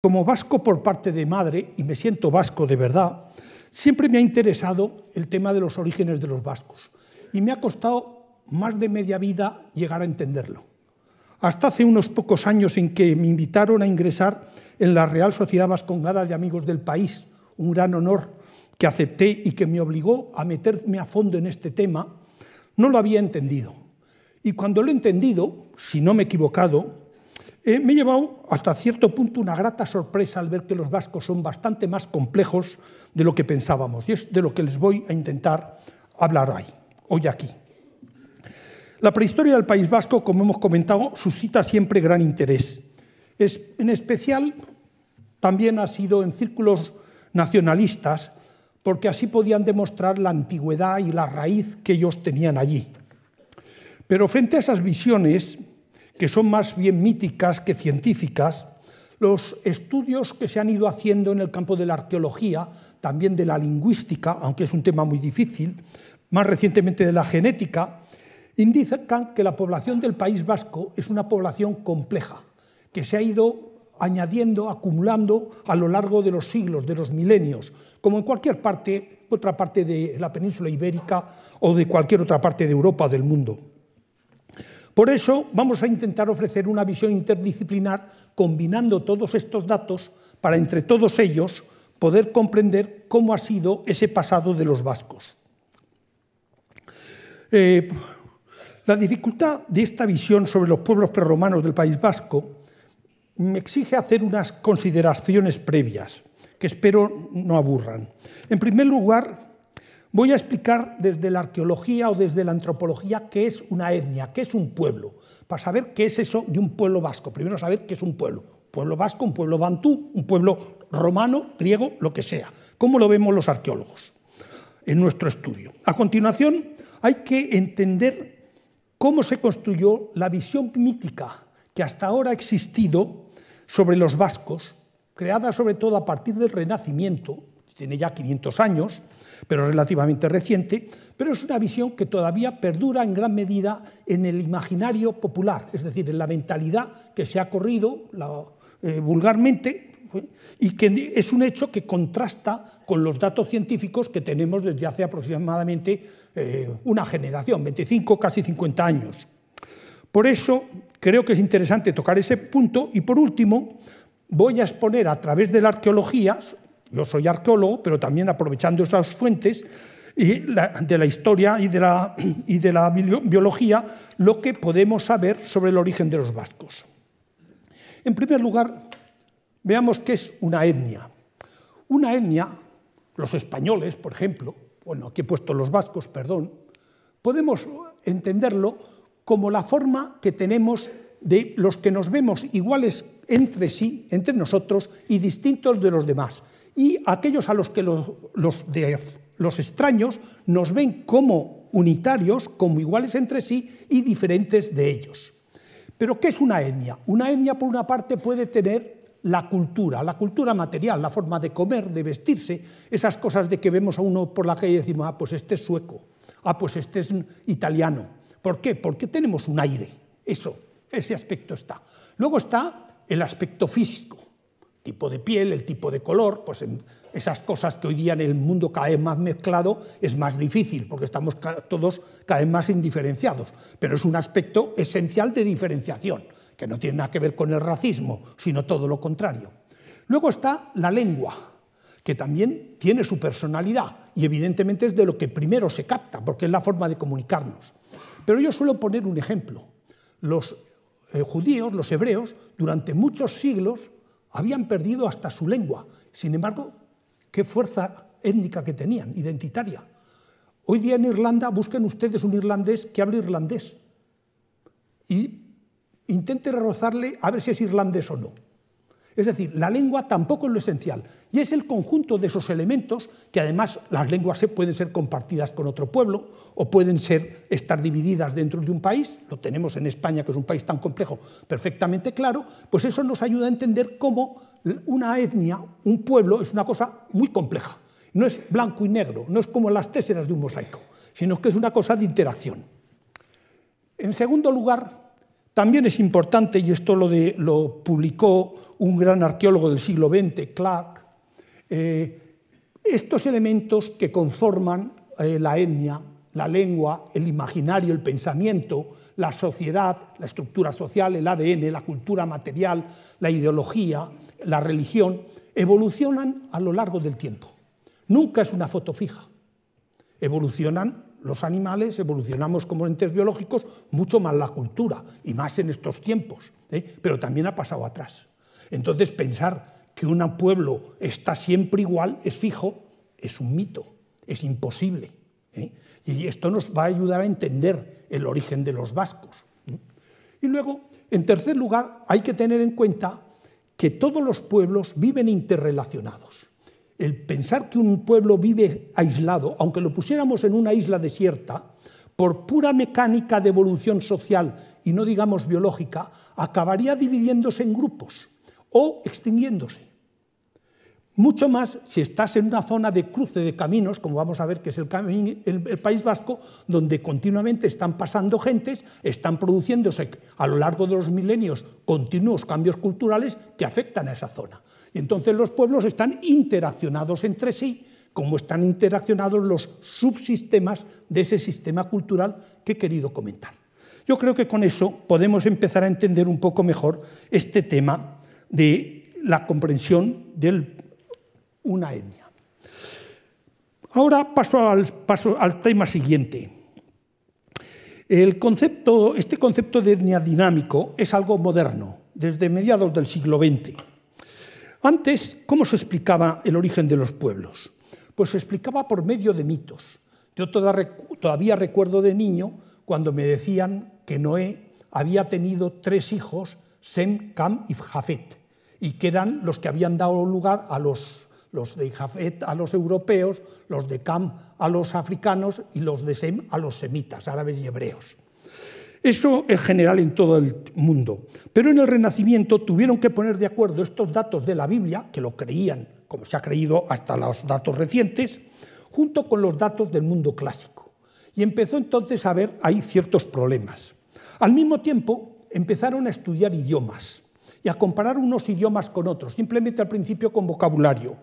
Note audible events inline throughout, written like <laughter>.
Como vasco por parte de madre, y me siento vasco de verdad, siempre me ha interesado el tema de los orígenes de los vascos y me ha costado más de media vida llegar a entenderlo. Hasta hace unos pocos años en que me invitaron a ingresar en la Real Sociedad Vascongada de Amigos del País, un gran honor que acepté y que me obligó a meterme a fondo en este tema, no lo había entendido. Y cuando lo he entendido, si no me he equivocado, eh, me he llevado hasta cierto punto una grata sorpresa al ver que los vascos son bastante más complejos de lo que pensábamos y es de lo que les voy a intentar hablar hoy, hoy aquí. La prehistoria del País Vasco, como hemos comentado, suscita siempre gran interés. en especial, también ha sido en círculos nacionalistas, porque así podían demostrar la antigüedad y la raíz que ellos tenían allí. Pero frente a esas visiones, que son más bien míticas que científicas, los estudios que se han ido haciendo en el campo de la arqueología, también de la lingüística, aunque es un tema muy difícil, más recientemente de la genética, indican que la población del País Vasco es una población compleja, que se ha ido añadiendo, acumulando a lo largo de los siglos, de los milenios, como en cualquier parte, otra parte de la península ibérica o de cualquier otra parte de Europa del mundo. Por eso vamos a intentar ofrecer una visión interdisciplinar combinando todos estos datos para entre todos ellos poder comprender cómo ha sido ese pasado de los vascos. Eh, la dificultad de esta visión sobre los pueblos prerromanos del País Vasco me exige hacer unas consideraciones previas que espero no aburran. En primer lugar, Voy a explicar desde la arqueología o desde la antropología qué es una etnia, qué es un pueblo, para saber qué es eso de un pueblo vasco. Primero saber qué es un pueblo. Un pueblo vasco, un pueblo bantú, un pueblo romano, griego, lo que sea. ¿Cómo lo vemos los arqueólogos en nuestro estudio? A continuación, hay que entender cómo se construyó la visión mítica que hasta ahora ha existido sobre los vascos, creada sobre todo a partir del Renacimiento, tiene ya 500 años, pero relativamente reciente, pero es una visión que todavía perdura en gran medida en el imaginario popular, es decir, en la mentalidad que se ha corrido eh, vulgarmente y que es un hecho que contrasta con los datos científicos que tenemos desde hace aproximadamente eh, una generación, 25, casi 50 años. Por eso creo que es interesante tocar ese punto y por último voy a exponer a través de la arqueología yo soy arqueólogo, pero también aprovechando esas fuentes de la historia y de la, y de la biología, lo que podemos saber sobre el origen de los vascos. En primer lugar, veamos qué es una etnia. Una etnia, los españoles, por ejemplo, bueno, aquí he puesto los vascos, perdón, podemos entenderlo como la forma que tenemos de los que nos vemos iguales entre sí, entre nosotros, y distintos de los demás y aquellos a los que los, los extraños nos ven como unitarios, como iguales entre sí y diferentes de ellos. Pero ¿qué es una etnia? Una etnia, por una parte, puede tener la cultura, la cultura material, la forma de comer, de vestirse, esas cosas de que vemos a uno por la calle y decimos, ah, pues este es sueco, ah, pues este es italiano. ¿Por qué? Porque tenemos un aire, eso, ese aspecto está. Luego está el aspecto físico tipo de piel, el tipo de color, pues esas cosas que hoy día en el mundo cada vez más mezclado es más difícil porque estamos todos cada vez más indiferenciados, pero es un aspecto esencial de diferenciación, que no tiene nada que ver con el racismo, sino todo lo contrario. Luego está la lengua, que también tiene su personalidad y evidentemente es de lo que primero se capta, porque es la forma de comunicarnos. Pero yo suelo poner un ejemplo. Los eh, judíos, los hebreos, durante muchos siglos habían perdido hasta su lengua. Sin embargo, qué fuerza étnica que tenían, identitaria. Hoy día en Irlanda busquen ustedes un irlandés que hable irlandés y intente rozarle a ver si es irlandés o no. Es decir, la lengua tampoco es lo esencial. Y es el conjunto de esos elementos, que además las lenguas e pueden ser compartidas con otro pueblo o pueden ser, estar divididas dentro de un país, lo tenemos en España, que es un país tan complejo, perfectamente claro, pues eso nos ayuda a entender cómo una etnia, un pueblo, es una cosa muy compleja. No es blanco y negro, no es como las téseras de un mosaico, sino que es una cosa de interacción. En segundo lugar, también es importante, y esto lo, de, lo publicó un gran arqueólogo del siglo XX, Clark, eh, estos elementos que conforman eh, la etnia, la lengua, el imaginario, el pensamiento, la sociedad, la estructura social, el ADN, la cultura material, la ideología, la religión, evolucionan a lo largo del tiempo. Nunca es una foto fija. Evolucionan los animales, evolucionamos como entes biológicos, mucho más la cultura, y más en estos tiempos, ¿eh? pero también ha pasado atrás. Entonces, pensar que un pueblo está siempre igual, es fijo, es un mito, es imposible. ¿eh? Y esto nos va a ayudar a entender el origen de los vascos. ¿eh? Y luego, en tercer lugar, hay que tener en cuenta que todos los pueblos viven interrelacionados. El pensar que un pueblo vive aislado, aunque lo pusiéramos en una isla desierta, por pura mecánica de evolución social y no digamos biológica, acabaría dividiéndose en grupos o extinguiéndose mucho más si estás en una zona de cruce de caminos, como vamos a ver que es el, País Vasco, donde continuamente están pasando gentes, están produciéndose a lo largo de los milenios continuos cambios culturales que afectan a esa zona. Y entonces los pueblos están interaccionados entre sí, como están interaccionados los subsistemas de ese sistema cultural que he querido comentar. Yo creo que con eso podemos empezar a entender un poco mejor este tema de la comprensión del una etnia. Ahora paso al, tema siguiente. El concepto, este concepto de etnia dinámico es algo moderno, desde mediados del siglo XX. Antes, ¿cómo se explicaba el origen de los pueblos? Pues se explicaba por medio de mitos. Yo todavía recuerdo de niño cuando me decían que Noé había tenido tres hijos, Sem, Cam y Jafet, y que eran los que habían dado lugar a los los de Jafet a los europeos, los de Cam a los africanos y los de Sem a los semitas, árabes y hebreos. Eso es general en todo el mundo. Pero en el Renacimiento tuvieron que poner de acuerdo estos datos de la Biblia, que lo creían, como se ha creído hasta los datos recientes, junto con los datos del mundo clásico. Y empezó entonces a ver ahí ciertos problemas. Al mismo tiempo, empezaron a estudiar idiomas y a comparar unos idiomas con otros, simplemente al principio con vocabulario.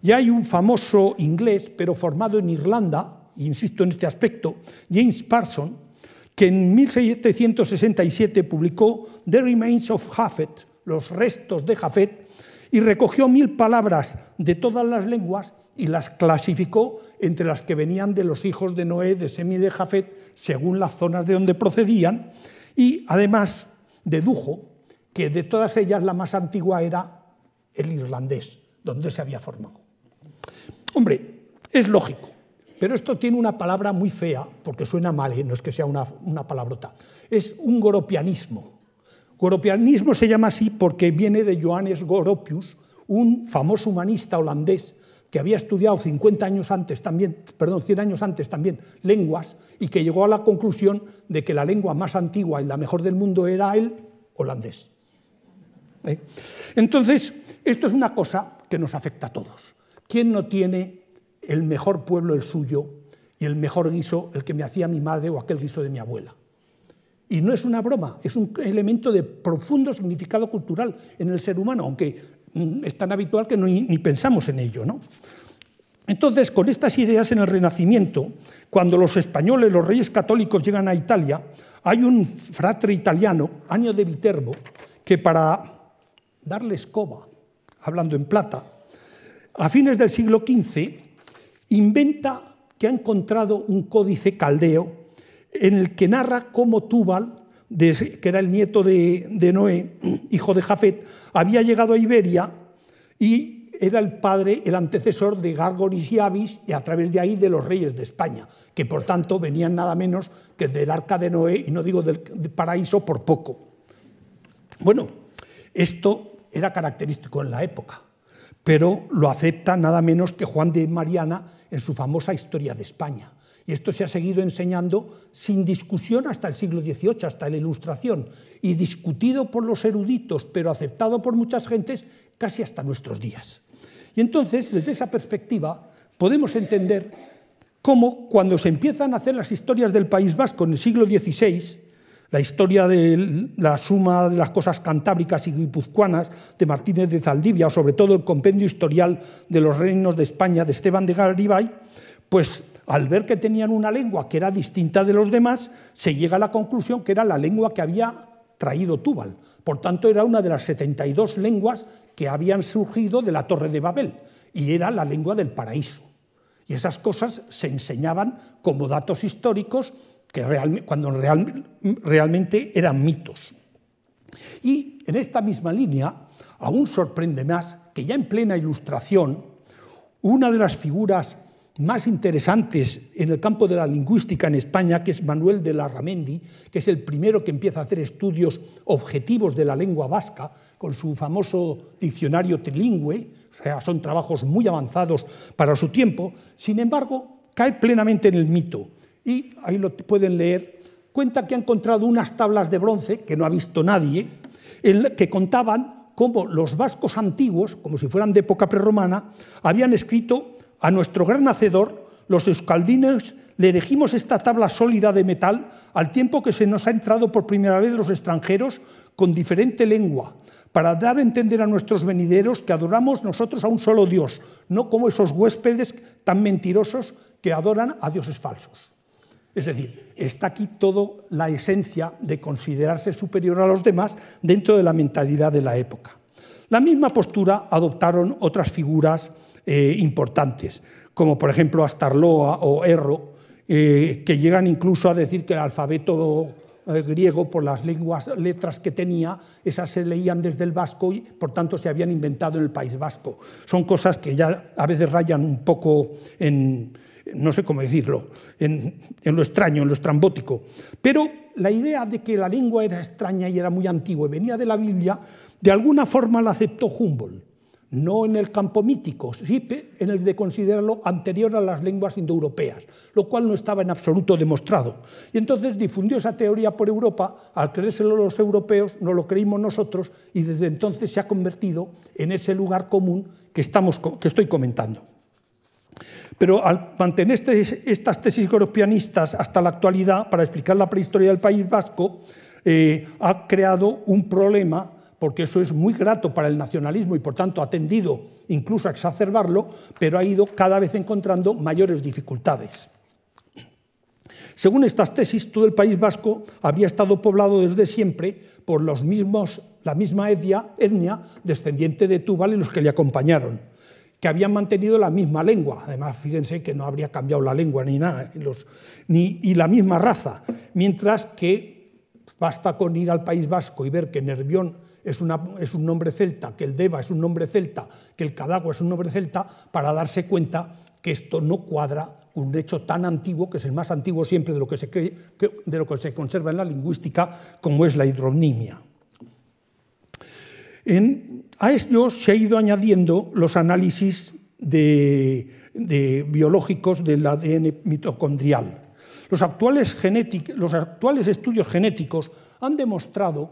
Ya hay un famoso inglés, pero formado en Irlanda, insisto en este aspecto, James Parson, que en 1767 publicó The Remains of Hafet, los restos de Jafet, y recogió mil palabras de todas las lenguas y las clasificó entre las que venían de los hijos de Noé, de Semi y de Jafet, según las zonas de donde procedían, y además dedujo que de todas ellas la más antigua era el irlandés, donde se había formado. Hombre, es lógico, pero esto tiene una palabra muy fea, porque suena mal, ¿eh? no es que sea una, una palabrota, es un goropianismo. Goropianismo se llama así porque viene de Johannes Goropius, un famoso humanista holandés que había estudiado 50 años antes también, perdón, 100 años antes también, lenguas, y que llegó a la conclusión de que la lengua más antigua y la mejor del mundo era el holandés. ¿eh? Entonces, esto es una cosa que nos afecta a todos. ¿Quién no tiene el mejor pueblo el suyo y el mejor guiso el que me hacía mi madre o aquel guiso de mi abuela? Y no es una broma, es un elemento de profundo significado cultural en el ser humano, aunque mm, es tan habitual que no, ni, pensamos en ello. ¿no? Entonces, con estas ideas en el Renacimiento, cuando los españoles, los reyes católicos llegan a Italia, hay un fratre italiano, Año de Viterbo, que para darle escoba, hablando en plata, a fines del siglo XV, inventa que ha encontrado un códice caldeo en el que narra cómo Túbal, que era el nieto de, Noé, <clears throat> hijo de Jafet, había llegado a Iberia y era el padre, el antecesor de Gargoris y Abis y a través de ahí de los reyes de España, que por tanto venían nada menos que del arca de Noé y no digo del paraíso por poco. Bueno, esto era característico en la época, pero lo acepta nada menos que Juan de Mariana en su famosa Historia de España. Y esto se ha seguido enseñando sin discusión hasta el siglo XVIII, hasta la Ilustración, y discutido por los eruditos, pero aceptado por muchas gentes casi hasta nuestros días. Y entonces, desde esa perspectiva, podemos entender cómo cuando se empiezan a hacer las historias del País Vasco en el siglo XVI, la historia de la suma de las cosas cantábricas y guipuzcoanas de Martínez de Zaldivia, o sobre todo el compendio historial de los reinos de España de Esteban de Garibay, pues al ver que tenían una lengua que era distinta de los demás, se llega a la conclusión que era la lengua que había traído Túbal. Por tanto, era una de las 72 lenguas que habían surgido de la Torre de Babel y era la lengua del paraíso. Y esas cosas se enseñaban como datos históricos cuando realmente eran mitos. Y en esta misma línea, aún sorprende más que ya en plena ilustración, una de las figuras más interesantes en el campo de la lingüística en España, que es Manuel de la Larramendi, que es el primero que empieza a hacer estudios objetivos de la lengua vasca con su famoso diccionario trilingüe, o sea, son trabajos muy avanzados para su tiempo, sin embargo, cae plenamente en el mito y ahí lo pueden leer, cuenta que ha encontrado unas tablas de bronce, que no ha visto nadie, que contaban cómo los vascos antiguos, como si fueran de época prerromana, habían escrito a nuestro gran hacedor, los escaldines, le elegimos esta tabla sólida de metal al tiempo que se nos ha entrado por primera vez los extranjeros con diferente lengua, para dar a entender a nuestros venideros que adoramos nosotros a un solo Dios, no como esos huéspedes tan mentirosos que adoran a dioses falsos. Es decir, está aquí toda la esencia de considerarse superior a los demás dentro de la mentalidad de la época. La misma postura adoptaron otras figuras eh, importantes, como por ejemplo Astarloa o Erro, eh, que llegan incluso a decir que el alfabeto eh, griego por las lenguas, letras que tenía, esas se leían desde el vasco y por tanto se habían inventado en el País Vasco. Son cosas que ya a veces rayan un poco en, no sé cómo decirlo, en, lo extraño, en lo estrambótico. Pero la idea de que la lengua era extraña y era muy antigua y venía de la Biblia, de alguna forma la aceptó Humboldt, no en el campo mítico, sí en el de considerarlo anterior a las lenguas indoeuropeas, lo cual no estaba en absoluto demostrado. Y entonces difundió esa teoría por Europa, al creérselo los europeos, no lo creímos nosotros, y desde entonces se ha convertido en ese lugar común que, estamos, que estoy comentando. Pero al mantener este, estas tesis europeanistas hasta la actualidad, para explicar la prehistoria del País Vasco, eh, ha creado un problema, porque eso es muy grato para el nacionalismo y por tanto ha tendido incluso a exacerbarlo, pero ha ido cada vez encontrando mayores dificultades. Según estas tesis, todo el País Vasco habría estado poblado desde siempre por los mismos, la misma etnia, etnia descendiente de Túbal y los que le acompañaron que habían mantenido la misma lengua. Además, fíjense que no habría cambiado la lengua ni nada, ni, y la misma raza. Mientras que basta con ir al País Vasco y ver que Nervión es, una, es un nombre celta, que el Deva es un nombre celta, que el Cadagua es un nombre celta, para darse cuenta que esto no cuadra con un hecho tan antiguo, que es el más antiguo siempre de lo que se, de lo que se conserva en la lingüística, como es la hidronimia. En a esto se ha ido añadiendo los análisis de, biológicos del ADN mitocondrial. Los actuales, estudios genéticos han demostrado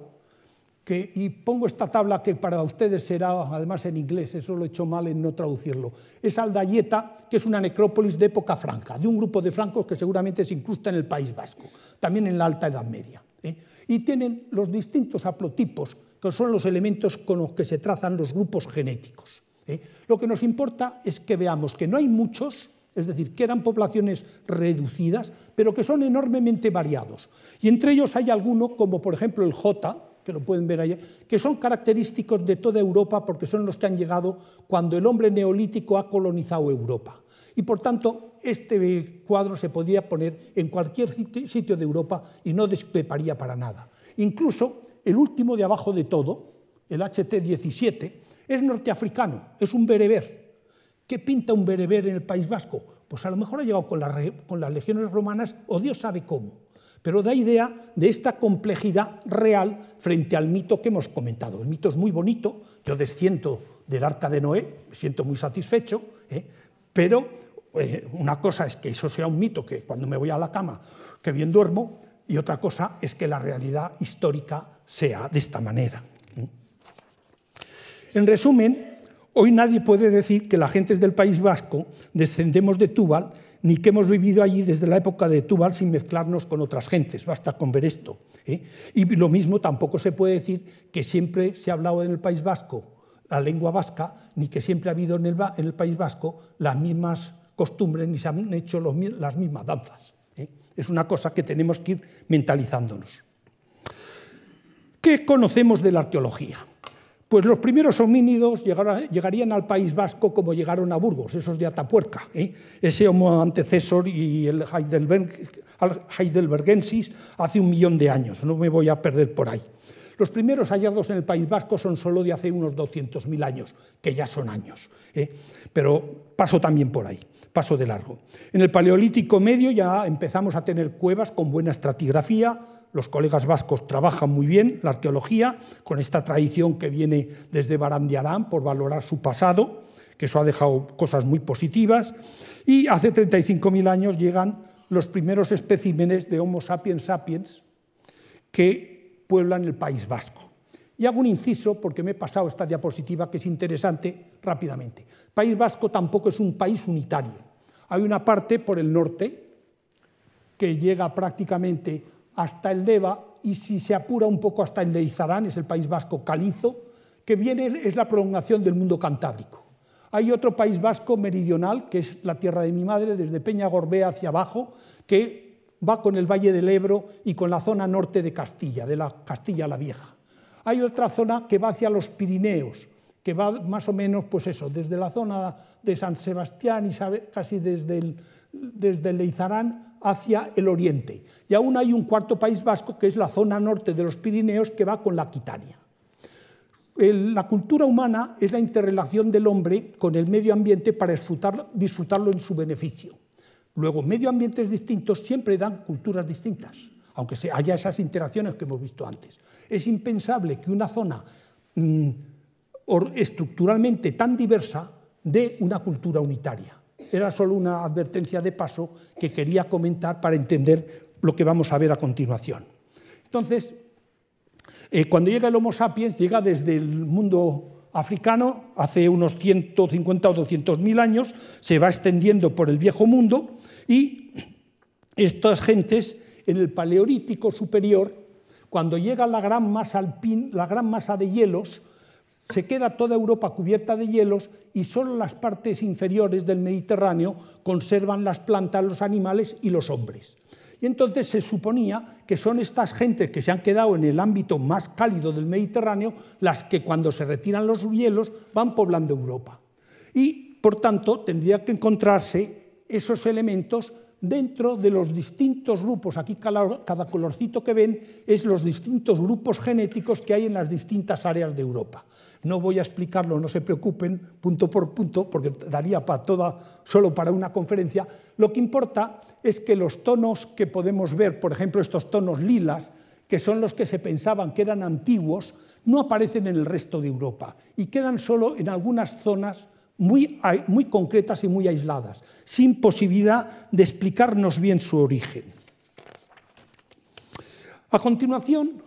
que, y pongo esta tabla que para ustedes será además en inglés, eso lo he hecho mal en no traducirlo, es Aldayeta, que es una necrópolis de época franca, de un grupo de francos que seguramente se incrusta en el País Vasco, también en la Alta Edad Media. ¿eh? Y tienen los distintos haplotipos que son los elementos con los que se trazan los grupos genéticos. ¿eh? Lo que nos importa es que veamos que no hay muchos, es decir, que eran poblaciones reducidas, pero que son enormemente variados. Y entre ellos hay algunos, como por ejemplo el J, que lo pueden ver allá, que son característicos de toda Europa porque son los que han llegado cuando el hombre neolítico ha colonizado Europa. Y por tanto, este cuadro se podía poner en cualquier sitio de Europa y no despeparía para nada. Incluso el último de abajo de todo, el HT-17, es norteafricano, es un bereber. ¿Qué pinta un bereber en el País Vasco? Pues a lo mejor ha llegado con, las legiones romanas o Dios sabe cómo. Pero da idea de esta complejidad real frente al mito que hemos comentado. El mito es muy bonito, yo desciento del arca de Noé, me siento muy satisfecho, ¿eh? pero eh, una cosa es que eso sea un mito, que cuando me voy a la cama, que bien duermo, y otra cosa es que la realidad histórica sea de esta manera. En resumen, hoy nadie puede decir que la gente del País Vasco descendemos de Túbal ni que hemos vivido allí desde la época de Túbal sin mezclarnos con otras gentes, basta con ver esto. ¿eh? Y lo mismo tampoco se puede decir que siempre se ha hablado en el País Vasco la lengua vasca, ni que siempre ha habido en el, País Vasco las mismas costumbres, ni se han hecho las mismas danzas. ¿eh? Es una cosa que tenemos que ir mentalizándonos. ¿Qué conocemos de la arqueología? Pues los primeros homínidos llegarían al País Vasco como llegaron a Burgos, esos de Atapuerca. ¿eh? Ese homo antecesor y el heidelbergensis hace un millón de años, no me voy a perder por ahí. Los primeros hallados en el País Vasco son solo de hace unos 200.000 años, que ya son años, ¿eh? pero paso también por ahí, paso de largo. En el Paleolítico Medio ya empezamos a tener cuevas con buena estratigrafía, los colegas vascos trabajan muy bien la arqueología, con esta tradición que viene desde Barandiarán por valorar su pasado, que eso ha dejado cosas muy positivas, y hace 35.000 años llegan los primeros especímenes de Homo sapiens sapiens que pueblan el País Vasco. Y hago un inciso porque me he pasado esta diapositiva que es interesante rápidamente. País Vasco tampoco es un país unitario. Hay una parte por el norte que llega prácticamente hasta el Deva y si se apura un poco hasta el Leizarán, es el País Vasco calizo, que viene es la prolongación del mundo cantábrico. Hay otro País Vasco meridional, que es la tierra de mi madre, desde Peña Gorbea hacia abajo, que va con el Valle del Ebro y con la zona norte de Castilla, de la Castilla la Vieja. Hay otra zona que va hacia los Pirineos, que va más o menos, pues eso, desde la zona de San Sebastián y casi desde el Leizarán hacia el oriente. Y aún hay un cuarto país vasco, que es la zona norte de los Pirineos, que va con la Aquitania. La cultura humana es la interrelación del hombre con el medio ambiente para disfrutarlo, en su beneficio. Luego, medio ambientes distintos siempre dan culturas distintas, aunque haya esas interacciones que hemos visto antes. Es impensable que una zona mm, estructuralmente tan diversa dé una cultura unitaria. Era solo una advertencia de paso que quería comentar para entender lo que vamos a ver a continuación. Entonces, eh, cuando llega el Homo sapiens, llega desde el mundo africano, hace unos 150 o 200 mil años, se va extendiendo por el viejo mundo y estas gentes en el Paleolítico superior, cuando llega la gran masa, la gran masa de hielos, se queda toda Europa cubierta de hielos y solo las partes inferiores del Mediterráneo conservan las plantas, los animales y los hombres. Y entonces se suponía que son estas gentes que se han quedado en el ámbito más cálido del Mediterráneo las que cuando se retiran los hielos van poblando Europa. Y por tanto tendría que encontrarse esos elementos dentro de los distintos grupos, aquí cada colorcito que ven es los distintos grupos genéticos que hay en las distintas áreas de Europa. No voy a explicarlo, no se preocupen, punto por punto, porque daría para toda, solo para una conferencia. Lo que importa es que los tonos que podemos ver, por ejemplo, estos tonos lilas, que son los que se pensaban que eran antiguos, no aparecen en el resto de Europa y quedan solo en algunas zonas muy, concretas y muy aisladas, sin posibilidad de explicarnos bien su origen. A continuación,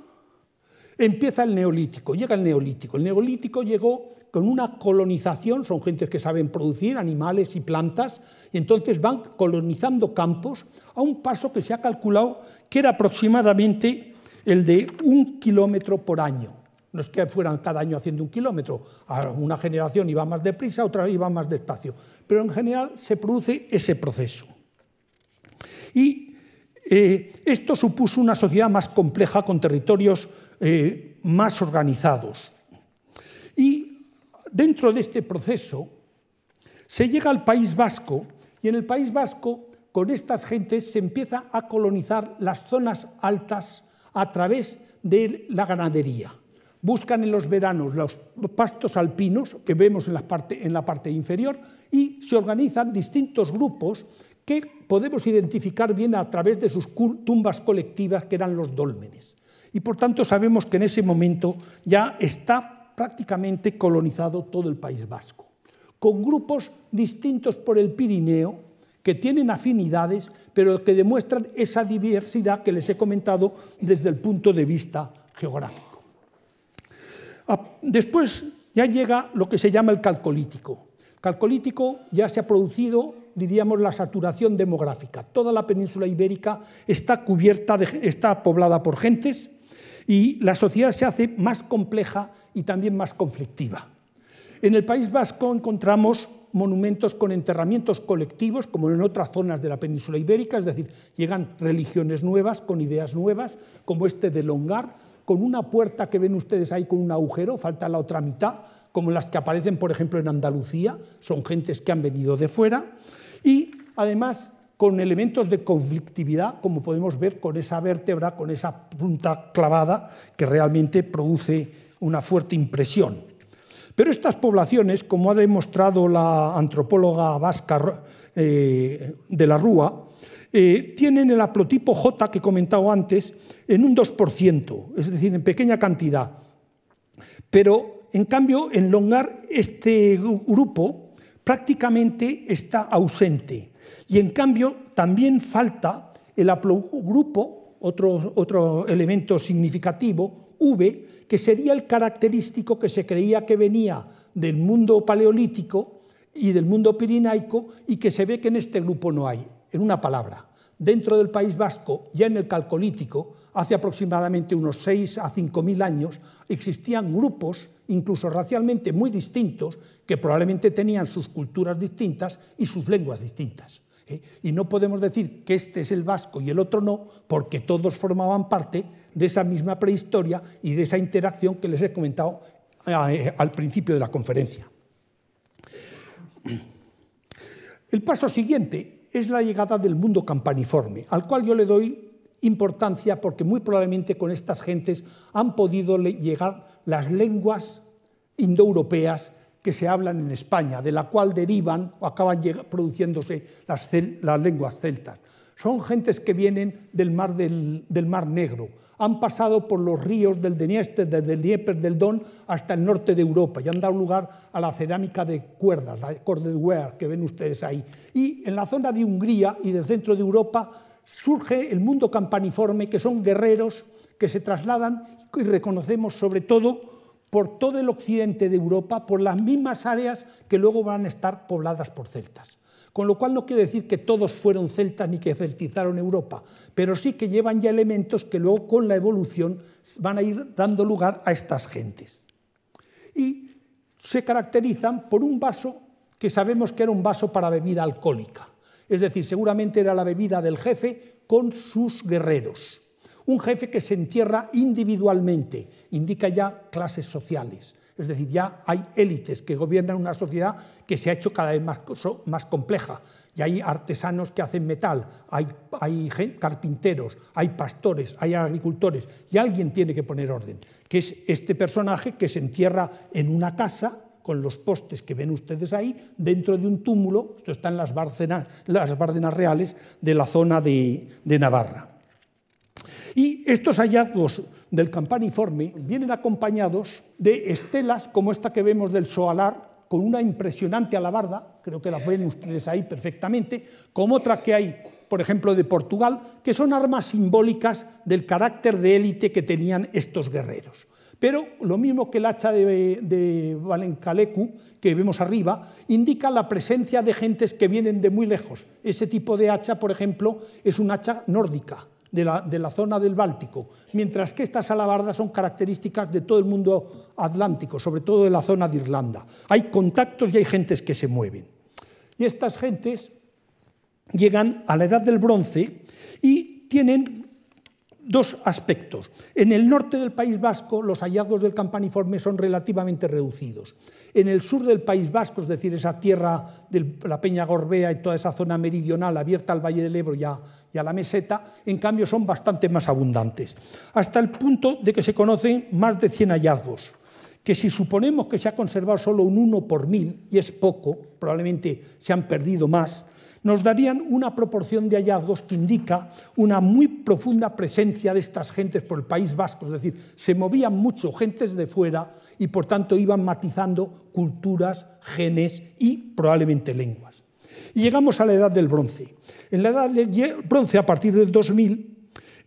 empieza el neolítico, llega el neolítico. El neolítico llegó con una colonización, son gentes que saben producir animales y plantas, y entonces van colonizando campos a un paso que se ha calculado que era aproximadamente el de un kilómetro por año. No es que fueran cada año haciendo un kilómetro. Una generación iba más deprisa, otra iba más despacio. Pero en general se produce ese proceso. Y eh, esto supuso una sociedad más compleja con territorios eh, más organizados. Y dentro de este proceso se llega al País Vasco y en el País Vasco con estas gentes se empieza a colonizar las zonas altas a través de la ganadería buscan en los veranos los pastos alpinos que vemos en la parte, inferior y se organizan distintos grupos que podemos identificar bien a través de sus tumbas colectivas que eran los dólmenes. Y por tanto sabemos que en ese momento ya está prácticamente colonizado todo el País Vasco, con grupos distintos por el Pirineo que tienen afinidades, pero que demuestran esa diversidad que les he comentado desde el punto de vista geográfico. Después ya llega lo que se llama el calcolítico. calcolítico ya se ha producido, diríamos, la saturación demográfica. Toda la península ibérica está cubierta, está poblada por gentes y la sociedad se hace más compleja y también más conflictiva. En el País Vasco encontramos monumentos con enterramientos colectivos, como en otras zonas de la península ibérica, es decir, llegan religiones nuevas, con ideas nuevas, como este de Longar, con una puerta que ven ustedes ahí con un agujero, falta la otra mitad, como las que aparecen, por ejemplo, en Andalucía, son gentes que han venido de fuera, y además con elementos de conflictividad, como podemos ver con esa vértebra, con esa punta clavada, que realmente produce una fuerte impresión. Pero estas poblaciones, como ha demostrado la antropóloga vasca eh, de la Rúa, eh, tienen el haplotipo J que he comentado antes en un 2%, es decir, en pequeña cantidad. Pero, en cambio, en Longar este grupo prácticamente está ausente. Y, en cambio, también falta el haplogrupo, otro, otro elemento significativo, V, que sería el característico que se creía que venía del mundo paleolítico y del mundo pirinaico y que se ve que en este grupo no hay en una palabra, dentro del País Vasco, ya en el Calcolítico, hace aproximadamente unos 6 a mil años, existían grupos, incluso racialmente muy distintos, que probablemente tenían sus culturas distintas y sus lenguas distintas. ¿eh? Y no podemos decir que este es el vasco y el otro no, porque todos formaban parte de esa misma prehistoria y de esa interacción que les he comentado eh, al principio de la conferencia. El paso siguiente es la llegada del mundo campaniforme, al cual yo le doy importancia porque muy probablemente con estas gentes han podido llegar las lenguas indoeuropeas que se hablan en España, de la cual derivan o acaban produciéndose las, lenguas celtas. Son gentes que vienen del mar, del mar Negro, han pasado por los ríos del Dniester, desde el Dnieper del Don hasta el norte de Europa y han dado lugar a la cerámica de cuerdas, la cordedware que ven ustedes ahí. Y en la zona de Hungría y del centro de Europa surge el mundo campaniforme, que son guerreros que se trasladan y reconocemos sobre todo por todo el occidente de Europa, por las mismas áreas que luego van a estar pobladas por celtas. Con lo cual no quiere decir que todos fueron celtas ni que celtizaron Europa, pero sí que llevan ya elementos que luego con la evolución van a ir dando lugar a estas gentes. Y se caracterizan por un vaso que sabemos que era un vaso para bebida alcohólica, es decir, seguramente era la bebida del jefe con sus guerreros. Un jefe que se entierra individualmente, indica ya clases sociales es decir, ya hay élites que gobiernan una sociedad que se ha hecho cada vez más, más compleja. Y hay artesanos que hacen metal, hay, carpinteros, hay pastores, hay agricultores. Y alguien tiene que poner orden, que es este personaje que se entierra en una casa con los postes que ven ustedes ahí, dentro de un túmulo, esto está en las Bárdenas Reales de la zona de Navarra. Y estos hallazgos del campaniforme vienen acompañados de estelas como esta que vemos del Soalar, con una impresionante alabarda, creo que la ven ustedes ahí perfectamente, como otra que hay, por ejemplo, de Portugal, que son armas simbólicas del carácter de élite que tenían estos guerreros. Pero lo mismo que el hacha de, de Valencalecu, que vemos arriba, indica la presencia de gentes que vienen de muy lejos. Ese tipo de hacha, por ejemplo, es un hacha nórdica, de la, zona del Báltico, mientras que estas alabardas son características de todo el mundo atlántico, sobre todo de la zona de Irlanda. Hay contactos y hay gentes que se mueven. Y estas gentes llegan a la edad del bronce y tienen dos aspectos. En el norte del País Vasco los hallazgos del campaniforme son relativamente reducidos. En el sur del País Vasco, es decir, esa tierra de la Peña Gorbea y toda esa zona meridional abierta al Valle del Ebro y a, la meseta, en cambio son bastante más abundantes, hasta el punto de que se conocen más de 100 hallazgos que si suponemos que se ha conservado solo un 1 por mil, y es poco, probablemente se han perdido más, nos darían una proporción de hallazgos que indica una muy profunda presencia de estas gentes por el País Vasco, es decir, se movían mucho gentes de fuera y por tanto iban matizando culturas, genes y probablemente lenguas. Y llegamos a la Edad del Bronce. En la Edad del Bronce, a partir del 2000,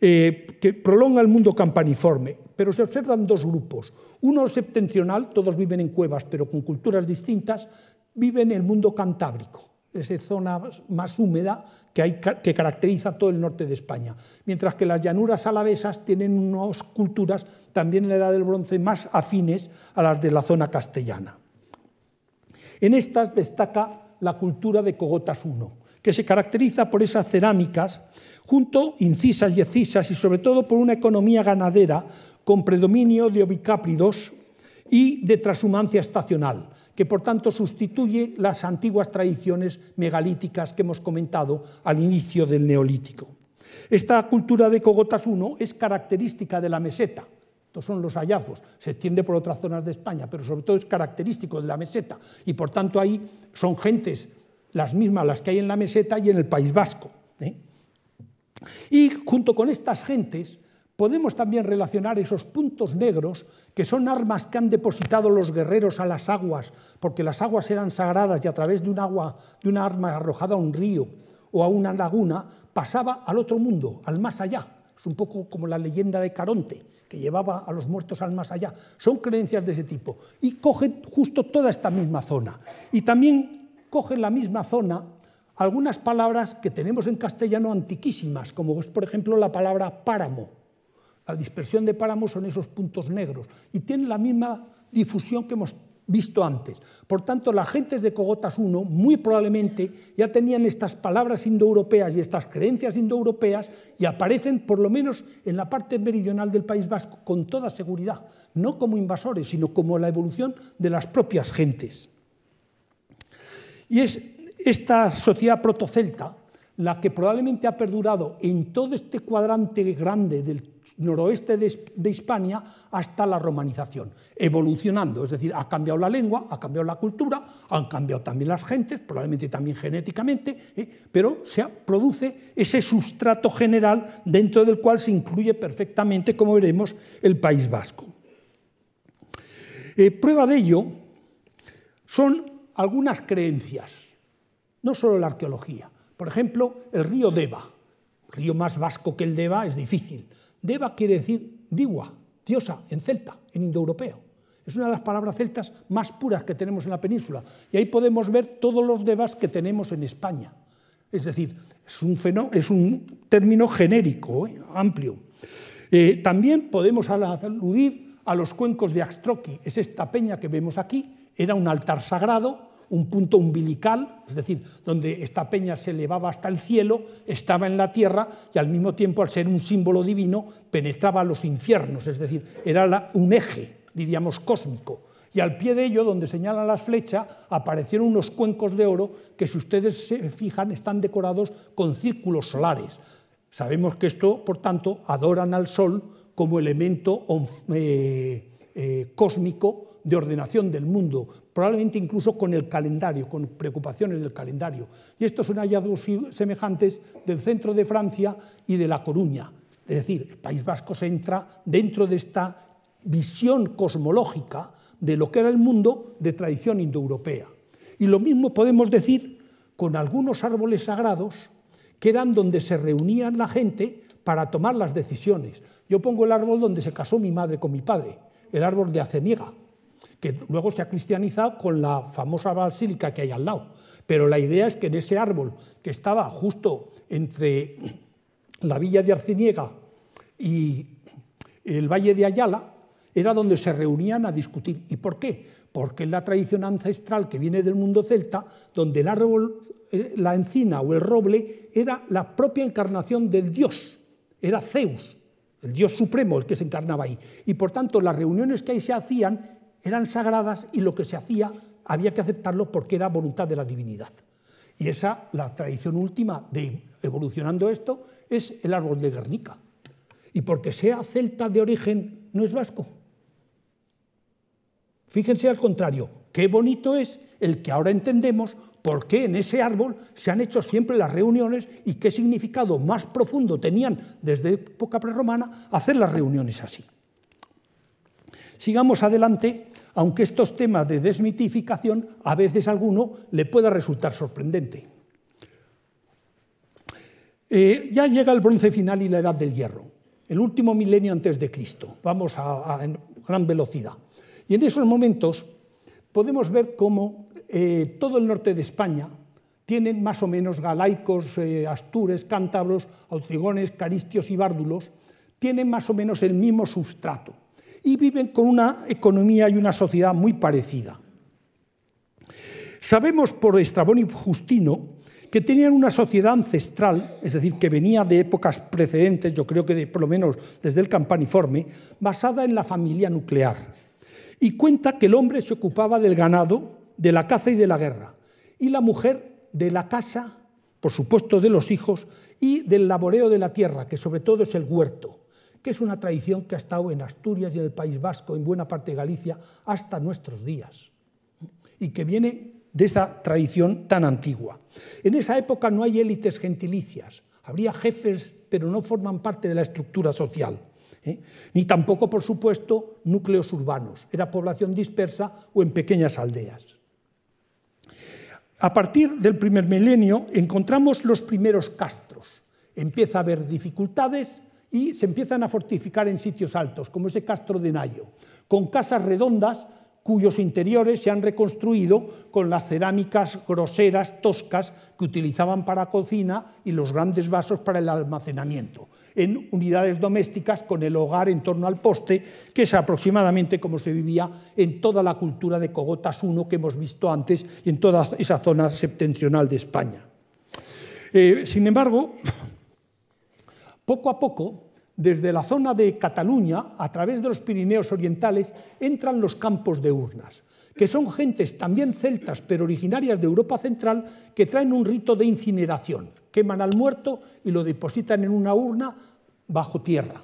eh, que prolonga el mundo campaniforme, pero se observan dos grupos. Uno septentrional, todos viven en cuevas pero con culturas distintas, viven en el mundo cantábrico esa zona más húmeda que, caracteriza todo el norte de España. Mientras que las llanuras alavesas tienen unas culturas también en la Edad del Bronce más afines a las de la zona castellana. En estas destaca la cultura de Cogotas I, que se caracteriza por esas cerámicas, junto incisas y excisas, y sobre todo por una economía ganadera con predominio de ovicápridos y de transhumancia estacional, que por tanto sustituye las antiguas tradiciones megalíticas que hemos comentado al inicio del neolítico. Esta cultura de Cogotas I es característica de la meseta. Estos son los hallazgos. Se extiende por otras zonas de España, pero sobre todo es característico de la meseta. Y por tanto ahí son gentes las mismas las que hay en la meseta y en el País Vasco. ¿eh? Y junto con estas gentes podemos también relacionar esos puntos negros, que son armas que han depositado los guerreros a las aguas, porque las aguas eran sagradas y a través de un agua, de una arma arrojada a un río o a una laguna, pasaba al otro mundo, al más allá. Es un poco como la leyenda de Caronte, que llevaba a los muertos al más allá. Son creencias de ese tipo. Y cogen justo toda esta misma zona. Y también cogen la misma zona algunas palabras que tenemos en castellano antiquísimas, como es, por ejemplo, la palabra páramo la dispersión de páramos son esos puntos negros y tienen la misma difusión que hemos visto antes. Por tanto, las gentes de Cogotas I muy probablemente ya tenían estas palabras indoeuropeas y estas creencias indoeuropeas y aparecen por lo menos en la parte meridional del País Vasco con toda seguridad, no como invasores, sino como la evolución de las propias gentes. Y es esta sociedad protocelta la que probablemente ha perdurado en todo este cuadrante grande del noroeste de, Hispania hasta la romanización, evolucionando, es decir, ha cambiado la lengua, ha cambiado la cultura, han cambiado también las gentes, probablemente también genéticamente, ¿eh? pero se produce ese sustrato general dentro del cual se incluye perfectamente, como veremos, el País Vasco. Eh, prueba de ello son algunas creencias, no solo la arqueología. Por ejemplo, el río Deva, río más vasco que el Deva, es difícil Deva quiere decir diwa, diosa, en celta, en indoeuropeo. Es una de las palabras celtas más puras que tenemos en la península. Y ahí podemos ver todos los devas que tenemos en España. Es decir, es un, fenó es un término genérico, ¿eh? amplio. Eh, también podemos aludir a los cuencos de Axtroqui. Es esta peña que vemos aquí. Era un altar sagrado un punto umbilical, es decir, donde esta peña se elevaba hasta el cielo, estaba en la tierra y al mismo tiempo, al ser un símbolo divino, penetraba los infiernos, es decir, era un eje, diríamos, cósmico. Y al pie de ello, donde señalan las flechas, aparecieron unos cuencos de oro que, si ustedes se fijan, están decorados con círculos solares. Sabemos que esto, por tanto, adoran al sol como elemento eh, eh, cósmico de ordenación del mundo, probablemente incluso con el calendario, con preocupaciones del calendario. Y estos son hallazgos semejantes del centro de Francia y de La Coruña. Es decir, el País Vasco se entra dentro de esta visión cosmológica de lo que era el mundo de tradición indoeuropea. Y lo mismo podemos decir con algunos árboles sagrados que eran donde se reunía la gente para tomar las decisiones. Yo pongo el árbol donde se casó mi madre con mi padre el árbol de aceniga, que luego se ha cristianizado con la famosa basílica que hay al lado. Pero la idea es que en ese árbol que estaba justo entre la villa de Arciniega y el valle de Ayala, era donde se reunían a discutir. ¿Y por qué? Porque es la tradición ancestral que viene del mundo celta, donde el árbol, eh, la encina o el roble era la propia encarnación del dios, era Zeus el Dios supremo el que se encarnaba ahí. Y por tanto, las reuniones que ahí se hacían eran sagradas y lo que se hacía había que aceptarlo porque era voluntad de la divinidad. Y esa, la tradición última de evolucionando esto, es el árbol de Guernica. Y porque sea celta de origen, no es vasco. Fíjense al contrario, qué bonito es el que ahora entendemos por qué en ese árbol se han hecho siempre las reuniones y qué significado más profundo tenían desde época prerromana hacer las reuniones así. Sigamos adelante, aunque estos temas de desmitificación a veces alguno le pueda resultar sorprendente. Eh, ya llega el bronce final y la edad del hierro, el último milenio antes de Cristo. Vamos a, a gran velocidad. Y en esos momentos podemos ver cómo eh, todo el norte de España tienen más o menos galaicos, eh, astures, cántabros, autrigones, caristios y bárdulos, tienen más o menos el mismo sustrato y viven con una economía y una sociedad muy parecida. Sabemos por Estrabón y Justino que tenían una sociedad ancestral, es decir, que venía de épocas precedentes, yo creo que por lo menos desde el campaniforme, basada en la familia nuclear. Y cuenta que el hombre se ocupaba del ganado, de la caza y de la guerra, y la mujer de la casa, por supuesto de los hijos, y del laboreo de la tierra, que sobre todo es el huerto, que es una tradición que ha estado en Asturias y en el País Vasco, en buena parte de Galicia, hasta nuestros días, y que viene de esa tradición tan antigua. En esa época no hay élites gentilicias, habría jefes, pero no forman parte de la estructura social. ¿eh? Ni tampoco, por supuesto, núcleos urbanos, era población dispersa o en pequeñas aldeas. A partir del primer milenio encontramos los primeros castros. Empieza a haber dificultades y se empiezan a fortificar en sitios altos, como ese castro de Nayo, con casas redondas cuyos interiores se han reconstruido con las cerámicas groseras, toscas, que utilizaban para cocina y los grandes vasos para el almacenamiento en unidades domésticas con el hogar en torno al poste, que es aproximadamente como se vivía en toda la cultura de Cogotas I que hemos visto antes y en toda esa zona septentrional de España. Eh, sin embargo, <laughs> poco a poco, desde la zona de Cataluña, a través de los Pirineos Orientales, entran los campos de urnas que son gentes también celtas, pero originarias de Europa Central, que traen un rito de incineración. Queman al muerto y lo depositan en una urna bajo tierra.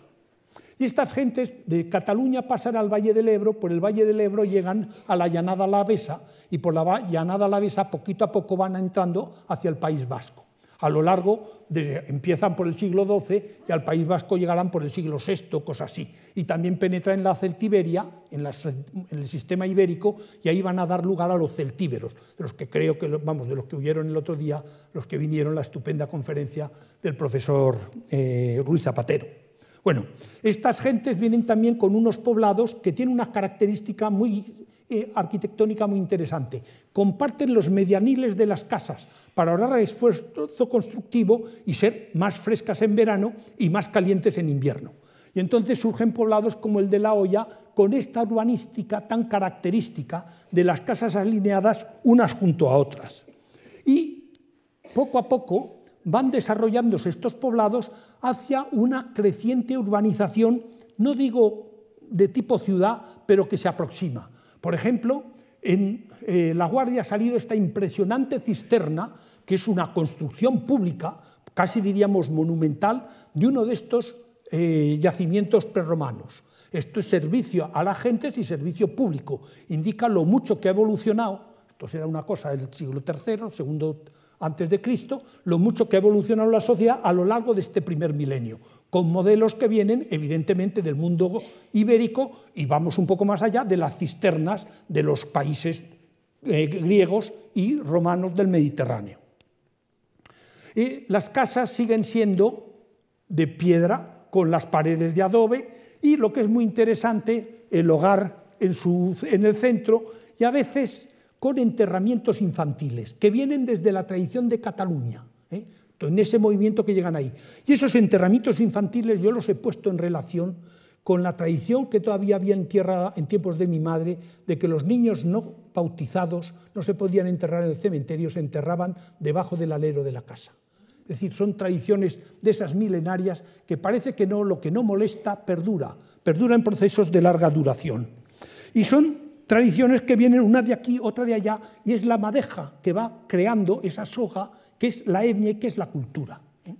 Y estas gentes de Cataluña pasan al Valle del Ebro, por el Valle del Ebro llegan a la Llanada Lavesa y por la Llanada Lavesa poquito a poco van entrando hacia el País Vasco a lo largo, de, empiezan por el siglo XII y al País Vasco llegarán por el siglo VI, cosas así. Y también penetra en la Celtiberia, en, el sistema ibérico, y ahí van a dar lugar a los celtíberos, de los que creo que, vamos, de los que huyeron el otro día, los que vinieron a la estupenda conferencia del profesor eh, Ruiz Zapatero. Bueno, estas gentes vienen también con unos poblados que tienen una característica muy eh, arquitectónica muy interesante. Comparten los medianiles de las casas para ahorrar esfuerzo constructivo y ser más frescas en verano y más calientes en invierno. Y entonces surgen poblados como el de La Hoya con esta urbanística tan característica de las casas alineadas unas junto a otras. Y poco a poco van desarrollándose estos poblados hacia una creciente urbanización, no digo de tipo ciudad, pero que se aproxima por ejemplo, en eh, La Guardia ha salido esta impresionante cisterna, que es una construcción pública, casi diríamos monumental, de uno de estos eh, yacimientos prerromanos. Esto es servicio a la gente y servicio público. Indica lo mucho que ha evolucionado, esto era una cosa del siglo III, segundo antes de Cristo, lo mucho que ha evolucionado la sociedad a lo largo de este primer milenio con modelos que vienen evidentemente del mundo ibérico y vamos un poco más allá de las cisternas de los países eh, griegos y romanos del Mediterráneo. las casas siguen siendo de piedra con las paredes de adobe y lo que es muy interesante, el hogar en, en el centro y a veces con enterramientos infantiles que vienen desde la tradición de Cataluña. ¿eh? en ese movimiento que llegan ahí. Y esos enterramientos infantiles yo los he puesto en relación con la tradición que todavía había en tierra en tiempos de mi madre de que los niños no bautizados no se podían enterrar en el cementerio, se enterraban debajo del alero de la casa. Es decir, son tradiciones de esas milenarias que parece que no lo que no molesta perdura, perdura en procesos de larga duración. Y son tradiciones que vienen una de aquí, otra de allá, y es la madeja que va creando esa soja que es la etnia y que es la cultura. ¿eh?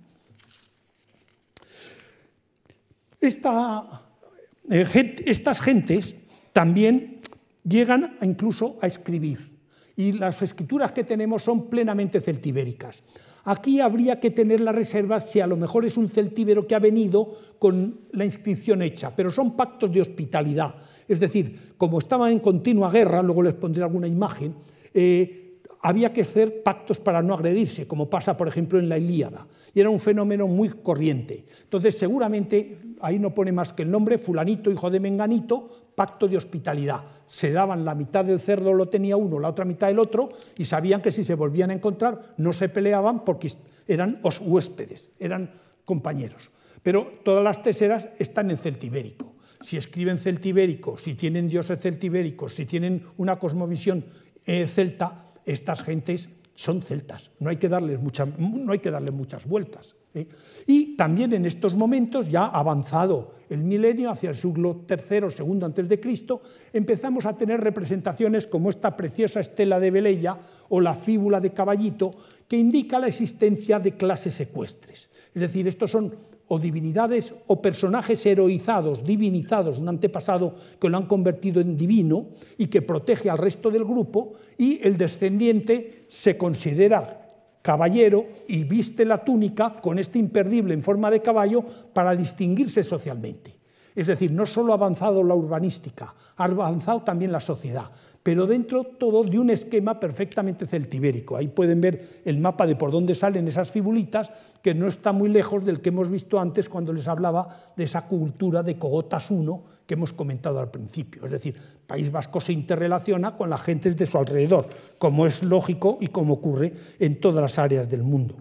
Eh, estas gentes también llegan incluso a escribir, y las escrituras que tenemos son plenamente celtibéricas. Aquí habría que tener la reserva si a lo mejor es un celtíbero que ha venido con la inscripción hecha, pero son pactos de hospitalidad. Es decir, como estaban en continua guerra, luego les pondré alguna imagen, eh, había que hacer pactos para no agredirse, como pasa, por ejemplo, en la Ilíada. Y era un fenómeno muy corriente. Entonces, seguramente, ahí no pone más que el nombre, fulanito, hijo de Menganito, pacto de hospitalidad. Se daban la mitad del cerdo lo tenía uno, la otra mitad el otro, y sabían que si se volvían a encontrar no se peleaban porque eran os huéspedes, eran compañeros. Pero todas las teseras están en celtibérico. Si escriben celtibérico, si tienen dioses celtibéricos, si tienen una cosmovisión eh, celta, estas gentes son celtas, no hay que darles, no hay que muchas vueltas. ¿eh? Y también en estos momentos, ya avanzado el milenio, hacia el siglo III o II antes de Cristo, empezamos a tener representaciones como esta preciosa estela de Belella o la fíbula de Caballito, que indica la existencia de clases ecuestres. Es decir, estos son o divinidades o personajes heroizados, divinizados, un antepasado que lo han convertido en divino y que protege al resto del grupo, y el descendiente se considera caballero y viste la túnica con este imperdible en forma de caballo para distinguirse socialmente. Es decir, no solo ha avanzado la urbanística, ha avanzado también la sociedad pero dentro todo de un esquema perfectamente celtibérico. Ahí pueden ver el mapa de por dónde salen esas fibulitas, que no está muy lejos del que hemos visto antes cuando les hablaba de esa cultura de Cogotas I que hemos comentado al principio. Es decir, País Vasco se interrelaciona con las gentes de su alrededor, como es lógico y como ocurre en todas las áreas del mundo.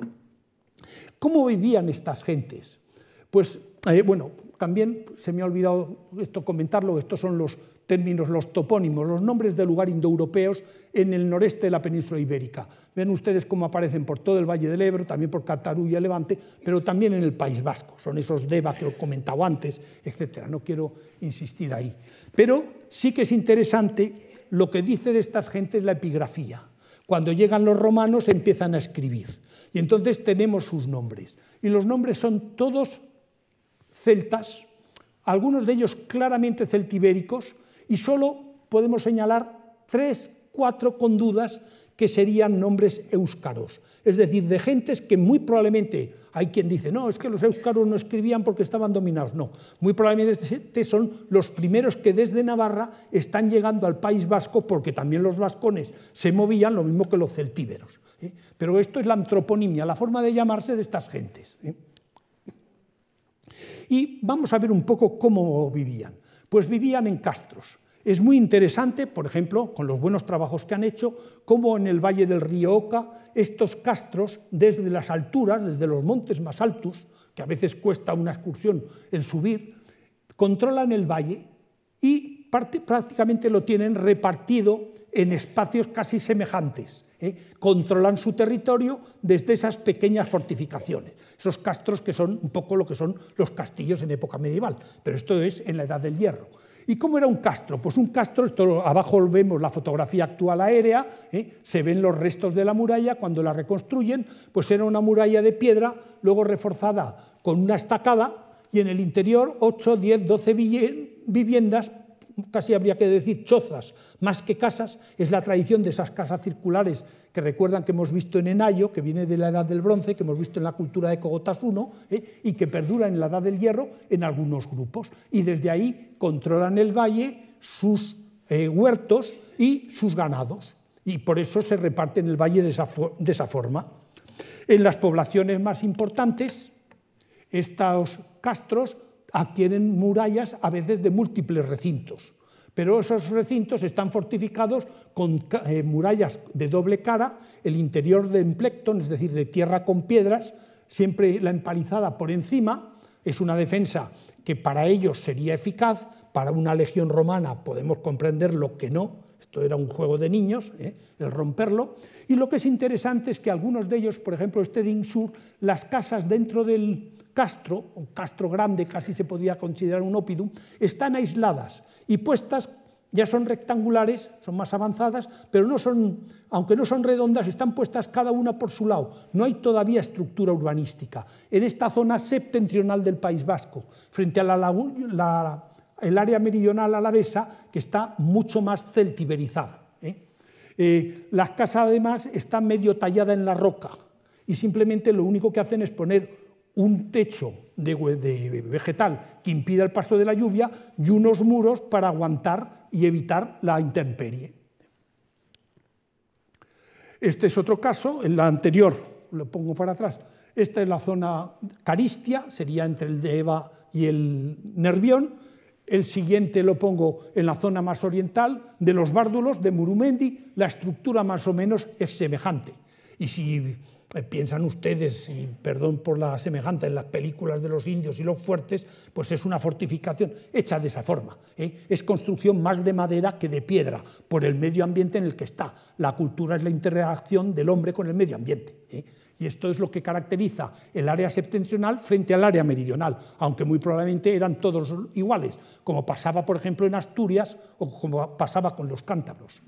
¿Cómo vivían estas gentes? Pues, eh, bueno, también se me ha olvidado esto comentarlo, estos son los términos los topónimos, los nombres de lugar indoeuropeos en el noreste de la península ibérica. Ven ustedes cómo aparecen por todo el Valle del Ebro, también por Cataluña y Levante, pero también en el País Vasco. Son esos deba que os comentaba antes, etc. No quiero insistir ahí. Pero sí que es interesante lo que dice de estas gentes la epigrafía. Cuando llegan los romanos empiezan a escribir y entonces tenemos sus nombres. Y los nombres son todos celtas, algunos de ellos claramente celtibéricos, y solo podemos señalar tres, cuatro con dudas que serían nombres euskaros, es decir, de gentes que muy probablemente, hay quien dice, no, es que los euskaros no escribían porque estaban dominados, no, muy probablemente son los primeros que desde Navarra están llegando al País Vasco porque también los vascones se movían lo mismo que los celtíberos. ¿eh? Pero esto es la antroponimia, la forma de llamarse de estas gentes. ¿eh? Y vamos a ver un poco cómo vivían. Pues vivían en castros. Es muy interesante, por ejemplo, con los buenos trabajos que han hecho, cómo en el valle del río Oca estos castros, desde las alturas, desde los montes más altos, que a veces cuesta una excursión en subir, controlan el valle y prácticamente lo tienen repartido en espacios casi semejantes. ¿eh? controlan su territorio desde esas pequeñas fortificaciones, esos castros que son un poco lo que son los castillos en época medieval, pero esto es en la Edad del Hierro. ¿Y cómo era un castro? Pues un castro, esto abajo vemos la fotografía actual aérea, ¿eh? se ven los restos de la muralla cuando la reconstruyen, pues era una muralla de piedra, luego reforzada con una estacada, y en el interior 8, 10, 12 viviendas casi habría que decir chozas más que casas, es la tradición de esas casas circulares que recuerdan que hemos visto en Enayo, que viene de la Edad del Bronce, que hemos visto en la cultura de Cogotas I, ¿eh? y que perdura en la Edad del Hierro en algunos grupos. Y desde ahí controlan el valle, sus eh, huertos y sus ganados. Y por eso se reparten el valle de esa, de esa forma. En las poblaciones más importantes, estos castros adquieren murallas a veces de múltiples recintos. Pero esos recintos están fortificados con eh, murallas de doble cara, el interior de emplecton, es decir, de tierra con piedras, siempre la empalizada por encima, es una defensa que para ellos sería eficaz, para una legión romana podemos comprender lo que no, esto era un juego de niños, ¿eh? el romperlo, y lo que es interesante es que algunos de ellos, por ejemplo este sur, las casas dentro del, Castro, o Castro Grande, casi se podría considerar un opidum, están aisladas y puestas ya son rectangulares, son más avanzadas, pero no son, aunque no son redondas, están puestas cada una por su lado. No hay todavía estructura urbanística. En esta zona septentrional del País Vasco, frente a la, la, el área meridional alavesa, que está mucho más celtiberizada. ¿eh? Eh, las casas, además, están medio talladas en la roca y simplemente lo único que hacen es poner un techo de, vegetal que impida el paso de la lluvia y unos muros para aguantar y evitar la intemperie. Este es otro caso, en la anterior, lo pongo para atrás, esta es la zona caristia, sería entre el de Eva y el Nervión. El siguiente lo pongo en la zona más oriental de los bárdulos de Murumendi. La estructura más o menos es semejante. Y si eh, piensan ustedes, y perdón por la semejanza, en las películas de los indios y los fuertes, pues es una fortificación hecha de esa forma. ¿eh? Es construcción más de madera que de piedra, por el medio ambiente en el que está. La cultura es la interacción del hombre con el medio ambiente. ¿eh? Y esto es lo que caracteriza el área septentrional frente al área meridional, aunque muy probablemente eran todos iguales, como pasaba, por ejemplo, en Asturias o como pasaba con los cántabros.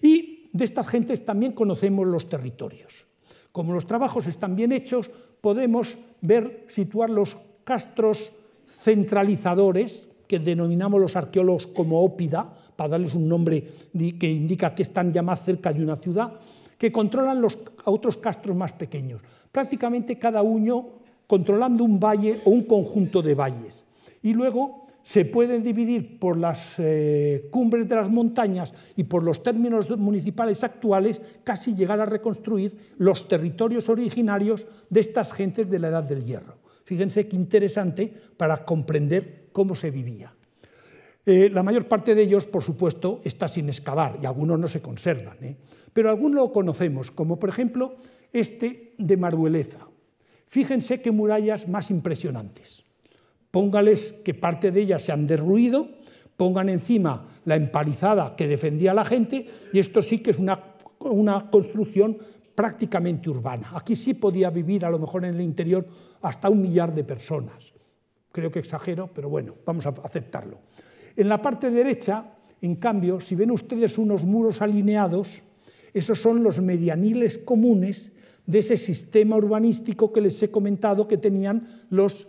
Y de estas gentes también conocemos los territorios. Como los trabajos están bien hechos, podemos ver situar los castros centralizadores, que denominamos los arqueólogos como ópida, para darles un nombre que indica que están ya más cerca de una ciudad, que controlan los otros castros más pequeños, prácticamente cada uno controlando un valle o un conjunto de valles. Y luego se pueden dividir por las eh, cumbres de las montañas y por los términos municipales actuales, casi llegar a reconstruir los territorios originarios de estas gentes de la Edad del Hierro. Fíjense qué interesante para comprender cómo se vivía. Eh, la mayor parte de ellos, por supuesto, está sin excavar y algunos no se conservan, ¿eh? pero algunos lo conocemos, como por ejemplo este de Marueleza. Fíjense qué murallas más impresionantes póngales que parte de ellas se han derruido, pongan encima la empalizada que defendía la gente, y esto sí que es una, una construcción prácticamente urbana. Aquí sí podía vivir, a lo mejor en el interior, hasta un millar de personas. Creo que exagero, pero bueno, vamos a aceptarlo. En la parte derecha, en cambio, si ven ustedes unos muros alineados, esos son los medianiles comunes de ese sistema urbanístico que les he comentado que tenían los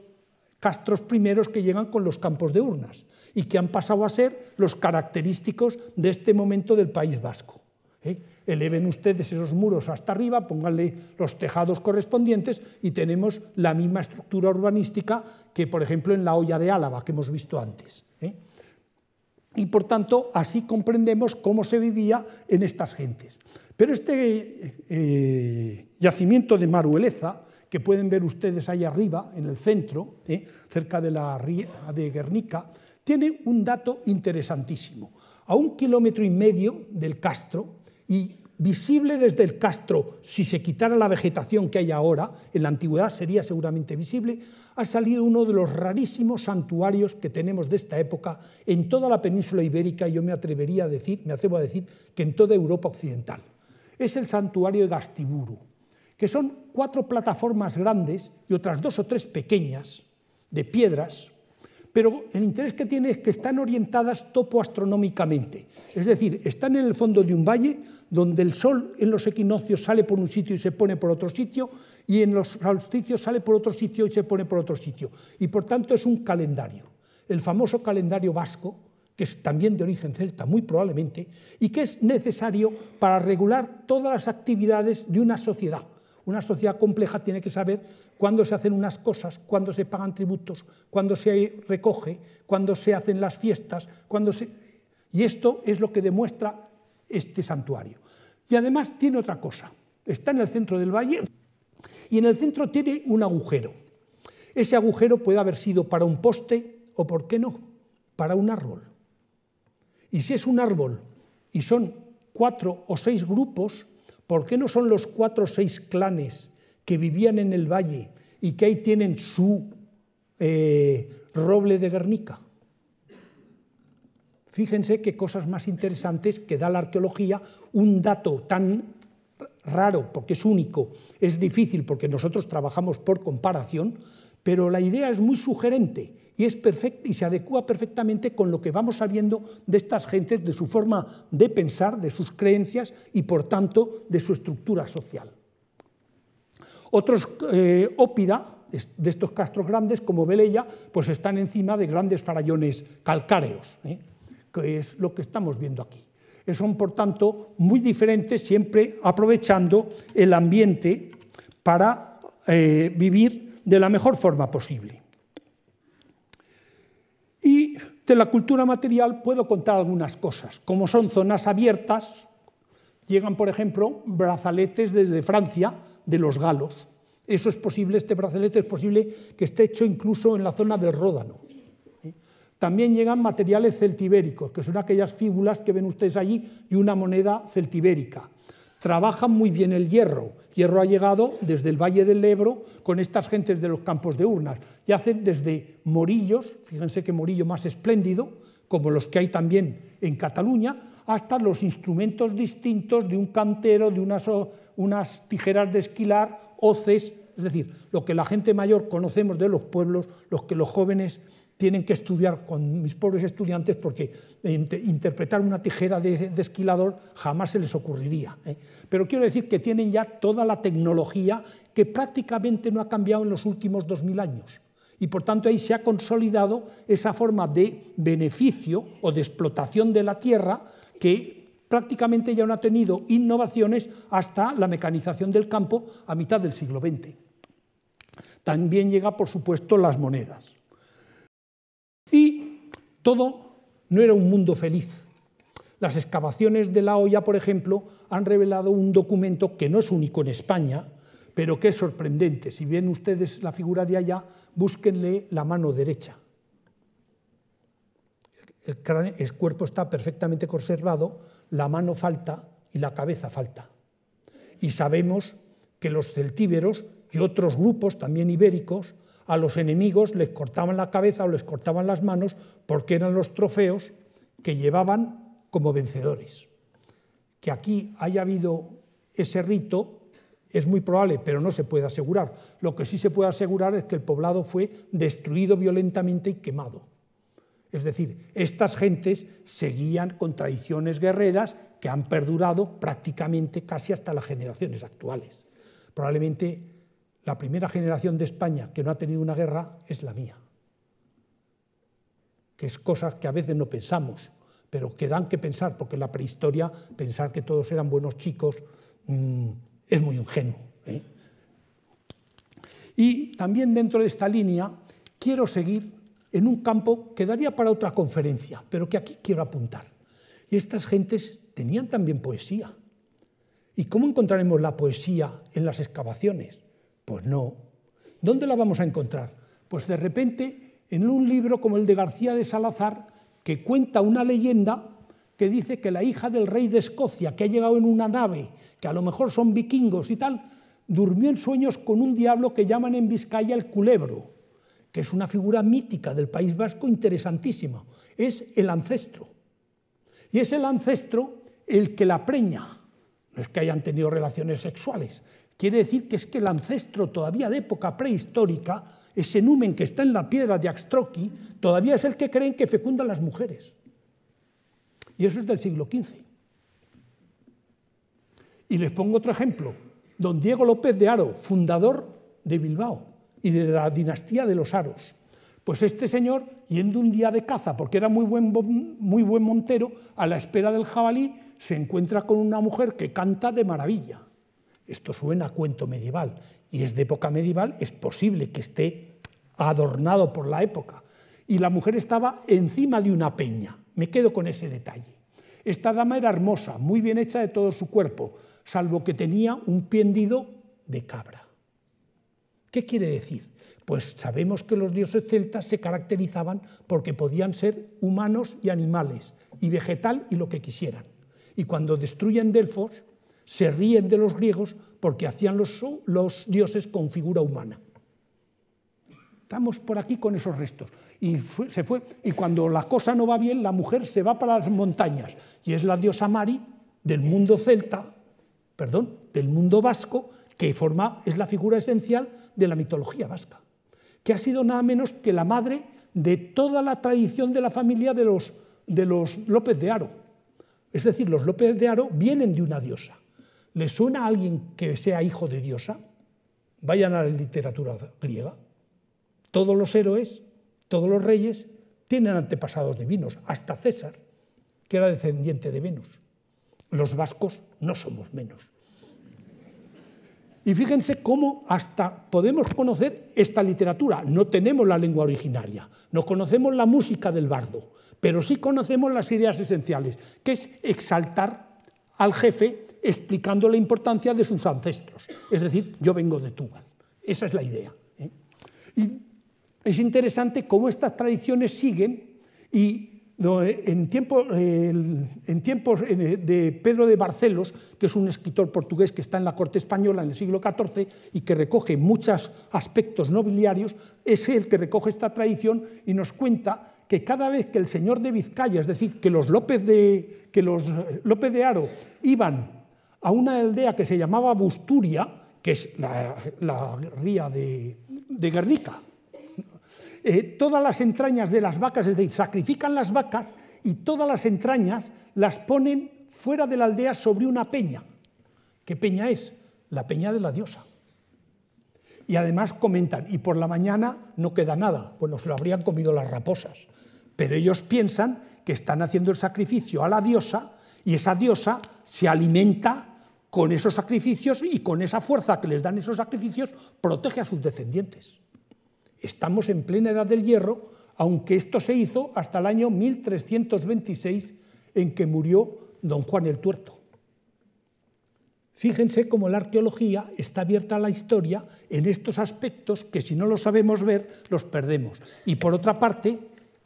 castros primeros que llegan con los campos de urnas y que han pasado a ser los característicos de este momento del País Vasco. ¿eh? Eleven ustedes esos muros hasta arriba, pónganle los tejados correspondientes y tenemos la misma estructura urbanística que, por ejemplo, en la olla de Álava que hemos visto antes. ¿eh? Y por tanto, así comprendemos cómo se vivía en estas gentes. Pero este eh, yacimiento de Marueleza que pueden ver ustedes ahí arriba, en el centro, ¿eh? cerca de la de Guernica, tiene un dato interesantísimo. A un kilómetro y medio del castro, y visible desde el castro, si se quitara la vegetación que hay ahora, en la antigüedad sería seguramente visible, ha salido uno de los rarísimos santuarios que tenemos de esta época en toda la península ibérica, y yo me atrevería a decir, me atrevo a decir, que en toda Europa occidental. Es el santuario de Gastiburu que son cuatro plataformas grandes y otras dos o tres pequeñas de piedras, pero el interés que tiene es que están orientadas topoastronómicamente, es decir, están en el fondo de un valle donde el sol en los equinoccios sale por un sitio y se pone por otro sitio, y en los solsticios sale por otro sitio y se pone por otro sitio, y por tanto es un calendario, el famoso calendario vasco, que es también de origen celta, muy probablemente, y que es necesario para regular todas las actividades de una sociedad una sociedad compleja tiene que saber cuándo se hacen unas cosas, cuándo se pagan tributos, cuándo se recoge, cuándo se hacen las fiestas, cuándo se... Y esto es lo que demuestra este santuario. Y además tiene otra cosa. Está en el centro del valle y en el centro tiene un agujero. Ese agujero puede haber sido para un poste o, ¿por qué no?, para un árbol. Y si es un árbol y son cuatro o seis grupos, ¿Por qué no son los cuatro o seis clanes que vivían en el valle y que ahí tienen su eh, roble de Guernica? Fíjense qué cosas más interesantes que da la arqueología, un dato tan raro porque es único, es difícil porque nosotros trabajamos por comparación, pero la idea es muy sugerente y es perfecta y se adecua perfectamente con lo que vamos sabiendo de estas gentes, de su forma de pensar, de sus creencias y por tanto de su estructura social. Otros eh, ópida de estos castros grandes, como Belella, pues están encima de grandes farallones calcáreos, ¿eh? que es lo que estamos viendo aquí. Eh, son, por tanto, muy diferentes, siempre aprovechando el ambiente para vivir de la mejor forma posible. De la cultura material puedo contar algunas cosas, como son zonas abiertas, llegan por ejemplo brazaletes desde Francia de los galos. Eso es posible, este brazalete es posible que esté hecho incluso en la zona del Ródano. También llegan materiales celtibéricos, que son aquellas fíbulas que ven ustedes allí y una moneda celtibérica. Trabajan muy bien el hierro, Hierro ha llegado desde el Valle del Ebro con estas gentes de los campos de urnas y hacen desde morillos, fíjense qué morillo más espléndido, como los que hay también en Cataluña, hasta los instrumentos distintos de un cantero, de unas, unas tijeras de esquilar, hoces, es decir, lo que la gente mayor conocemos de los pueblos, los que los jóvenes tienen que estudiar con mis pobres estudiantes porque eh, interpretar una tijera de, esquilador jamás se les ocurriría. ¿eh? Pero quiero decir que tienen ya toda la tecnología que prácticamente no ha cambiado en los últimos 2.000 años. Y por tanto ahí se ha consolidado esa forma de beneficio o de explotación de la tierra que prácticamente ya no ha tenido innovaciones hasta la mecanización del campo a mitad del siglo XX. También llega, por supuesto, las monedas. Todo no era un mundo feliz. Las excavaciones de La Olla, por ejemplo, han revelado un documento que no es único en España, pero que es sorprendente. Si ven ustedes la figura de allá, búsquenle la mano derecha. El, el, cuerpo está perfectamente conservado, la mano falta y la cabeza falta. Y sabemos que los celtíberos y otros grupos, también ibéricos, a los enemigos les cortaban la cabeza o les cortaban las manos porque eran los trofeos que llevaban como vencedores. Que aquí haya habido ese rito es muy probable, pero no se puede asegurar. Lo que sí se puede asegurar es que el poblado fue destruido violentamente y quemado. Es decir, estas gentes seguían con tradiciones guerreras que han perdurado prácticamente casi hasta las generaciones actuales. Probablemente la primera generación de España que no ha tenido una guerra es la mía. Que es cosas que a veces no pensamos, pero que dan que pensar, porque en la prehistoria pensar que todos eran buenos chicos mm, es muy ingenuo. ¿eh? Y también dentro de esta línea quiero seguir en un campo que daría para otra conferencia, pero que aquí quiero apuntar. Y estas gentes tenían también poesía. ¿Y cómo encontraremos la poesía en las excavaciones? Pues no. ¿Dónde la vamos a encontrar? Pues de repente en un libro como el de García de Salazar, que cuenta una leyenda que dice que la hija del rey de Escocia, que ha llegado en una nave, que a lo mejor son vikingos y tal, durmió en sueños con un diablo que llaman en Vizcaya el culebro, que es una figura mítica del País Vasco interesantísima. Es el ancestro. Y es el ancestro el que la preña. No es que hayan tenido relaciones sexuales, Quiere decir que es que el ancestro todavía de época prehistórica, ese numen que está en la piedra de Axtroqui, todavía es el que creen que a las mujeres. Y eso es del siglo XV. Y les pongo otro ejemplo. Don Diego López de Haro, fundador de Bilbao y de la dinastía de los Aros. Pues este señor, yendo un día de caza, porque era muy muy buen montero, a la espera del jabalí, se encuentra con una mujer que canta de maravilla esto suena a cuento medieval y es de época medieval, es posible que esté adornado por la época. Y la mujer estaba encima de una peña, me quedo con ese detalle. Esta dama era hermosa, muy bien hecha de todo su cuerpo, salvo que tenía un piendido de cabra. ¿Qué quiere decir? Pues sabemos que los dioses celtas se caracterizaban porque podían ser humanos y animales, y vegetal y lo que quisieran. Y cuando destruyen Delfos, se ríen de los griegos porque hacían los, los dioses con figura humana. Estamos por aquí con esos restos. Y se fue. Y cuando la cosa no va bien, la mujer se va para las montañas. Y es la diosa Mari del mundo celta, perdón, del mundo vasco, que forma, es la figura esencial de la mitología vasca. Que ha sido nada menos que la madre de toda la tradición de la familia de los, de los López de Aro. Es decir, los López de Aro vienen de una diosa. ¿Le suena a alguien que sea hijo de diosa? Vayan a la literatura griega. Todos los héroes, todos los reyes, tienen antepasados divinos, hasta César, que era descendiente de Venus. Los vascos no somos menos. Y fíjense cómo hasta podemos conocer esta literatura. No tenemos la lengua originaria, no conocemos la música del bardo, pero sí conocemos las ideas esenciales, que es exaltar al jefe explicando la importancia de sus ancestros. Es decir, yo vengo de Túbal. Esa es la idea. ¿eh? Y es interesante cómo estas tradiciones siguen y eh, en, tiempos eh, de Pedro de Barcelos, que es un escritor portugués que está en la corte española en el siglo XIV y que recoge muchos aspectos nobiliarios, es el que recoge esta tradición y nos cuenta que cada vez que el señor de Vizcaya, es decir, que los López de, que los López de Aro iban a una aldea que se llamaba Busturia, que es la, ría de, Guernica. Eh, todas las entrañas de las vacas, es decir, sacrifican las vacas y todas las entrañas las ponen fuera de la aldea sobre una peña. ¿Qué peña es? La peña de la diosa. Y además comentan, y por la mañana no queda nada, pues nos lo habrían comido las raposas. Pero ellos piensan que están haciendo el sacrificio a la diosa y esa diosa se alimenta con esos sacrificios y con esa fuerza que les dan esos sacrificios, protege a sus descendientes. Estamos en plena edad del hierro, aunque esto se hizo hasta el año 1326 en que murió don Juan el Tuerto. Fíjense cómo la arqueología está abierta a la historia en estos aspectos que si no los sabemos ver, los perdemos. Y por otra parte,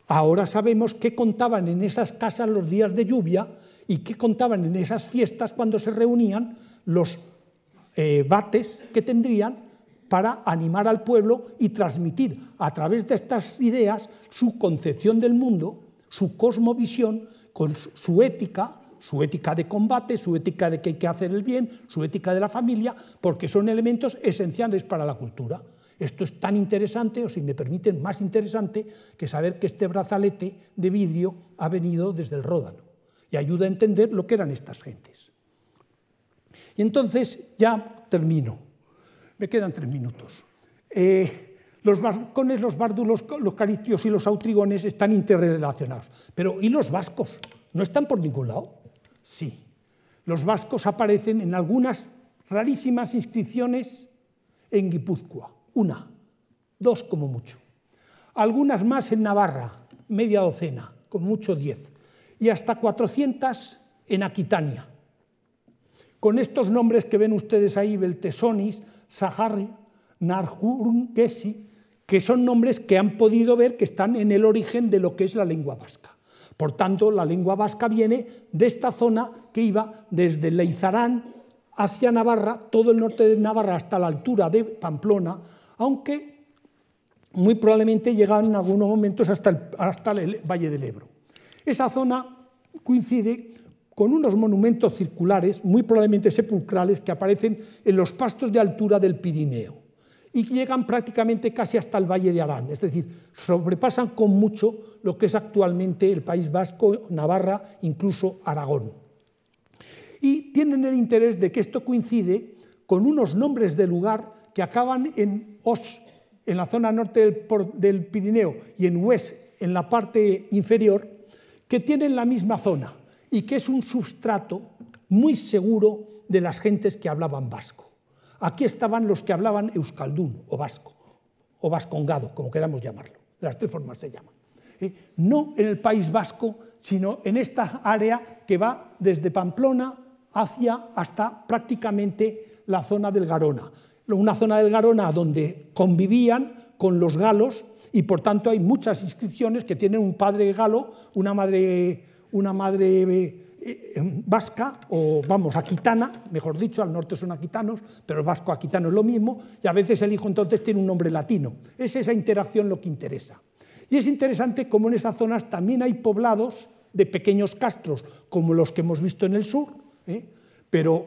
Ahora sabemos qué contaban en esas casas los días de lluvia y qué contaban en esas fiestas cuando se reunían los eh, bates que tendrían para animar al pueblo y transmitir a través de estas ideas su concepción del mundo, su cosmovisión, con su ética, su ética de combate, su ética de que hay que hacer el bien, su ética de la familia, porque son elementos esenciales para la cultura. Esto es tan interesante, o si me permiten, más interesante que saber que este brazalete de vidrio ha venido desde el Ródano y ayuda a entender lo que eran estas gentes. Y entonces ya termino. Me quedan tres minutos. Eh, los barcones, los bárdulos, los caritios y los autrigones están interrelacionados. Pero ¿y los vascos? ¿No están por ningún lado? Sí. Los vascos aparecen en algunas rarísimas inscripciones en Guipúzcoa una, dos como mucho. Algunas más en Navarra, media docena, como mucho diez. Y hasta 400 en Aquitania. Con estos nombres que ven ustedes ahí, Beltesonis, Sahari, Narjurun, Kesi, que son nombres que han podido ver que están en el origen de lo que es la lengua vasca. Por tanto, la lengua vasca viene de esta zona que iba desde Leizarán hacia Navarra, todo el norte de Navarra hasta la altura de Pamplona, aunque muy probablemente llegan en algunos momentos hasta el, Valle del Ebro. Esa zona coincide con unos monumentos circulares, muy probablemente sepulcrales, que aparecen en los pastos de altura del Pirineo y llegan prácticamente casi hasta el Valle de Arán, es decir, sobrepasan con mucho lo que es actualmente el País Vasco, Navarra, incluso Aragón. Y tienen el interés de que esto coincide con unos nombres de lugar que acaban en Os, en la zona norte del, Pirineo, y en Hues, en la parte inferior, que tienen la misma zona y que es un sustrato muy seguro de las gentes que hablaban vasco. Aquí estaban los que hablaban euskaldún o vasco, o vascongado, como queramos llamarlo. las tres formas se llaman. ¿eh? No en el País Vasco, sino en esta área que va desde Pamplona hacia hasta prácticamente la zona del Garona una zona del Garona donde convivían con los galos y por tanto hay muchas inscripciones que tienen un padre galo, una madre, una madre eh, eh, vasca o vamos, aquitana, mejor dicho, al norte son aquitanos, pero el vasco aquitano es lo mismo, y a veces el hijo entonces tiene un nombre latino. Es esa interacción lo que interesa. Y es interesante cómo en esas zonas también hay poblados de pequeños castros, como los que hemos visto en el sur, ¿eh? pero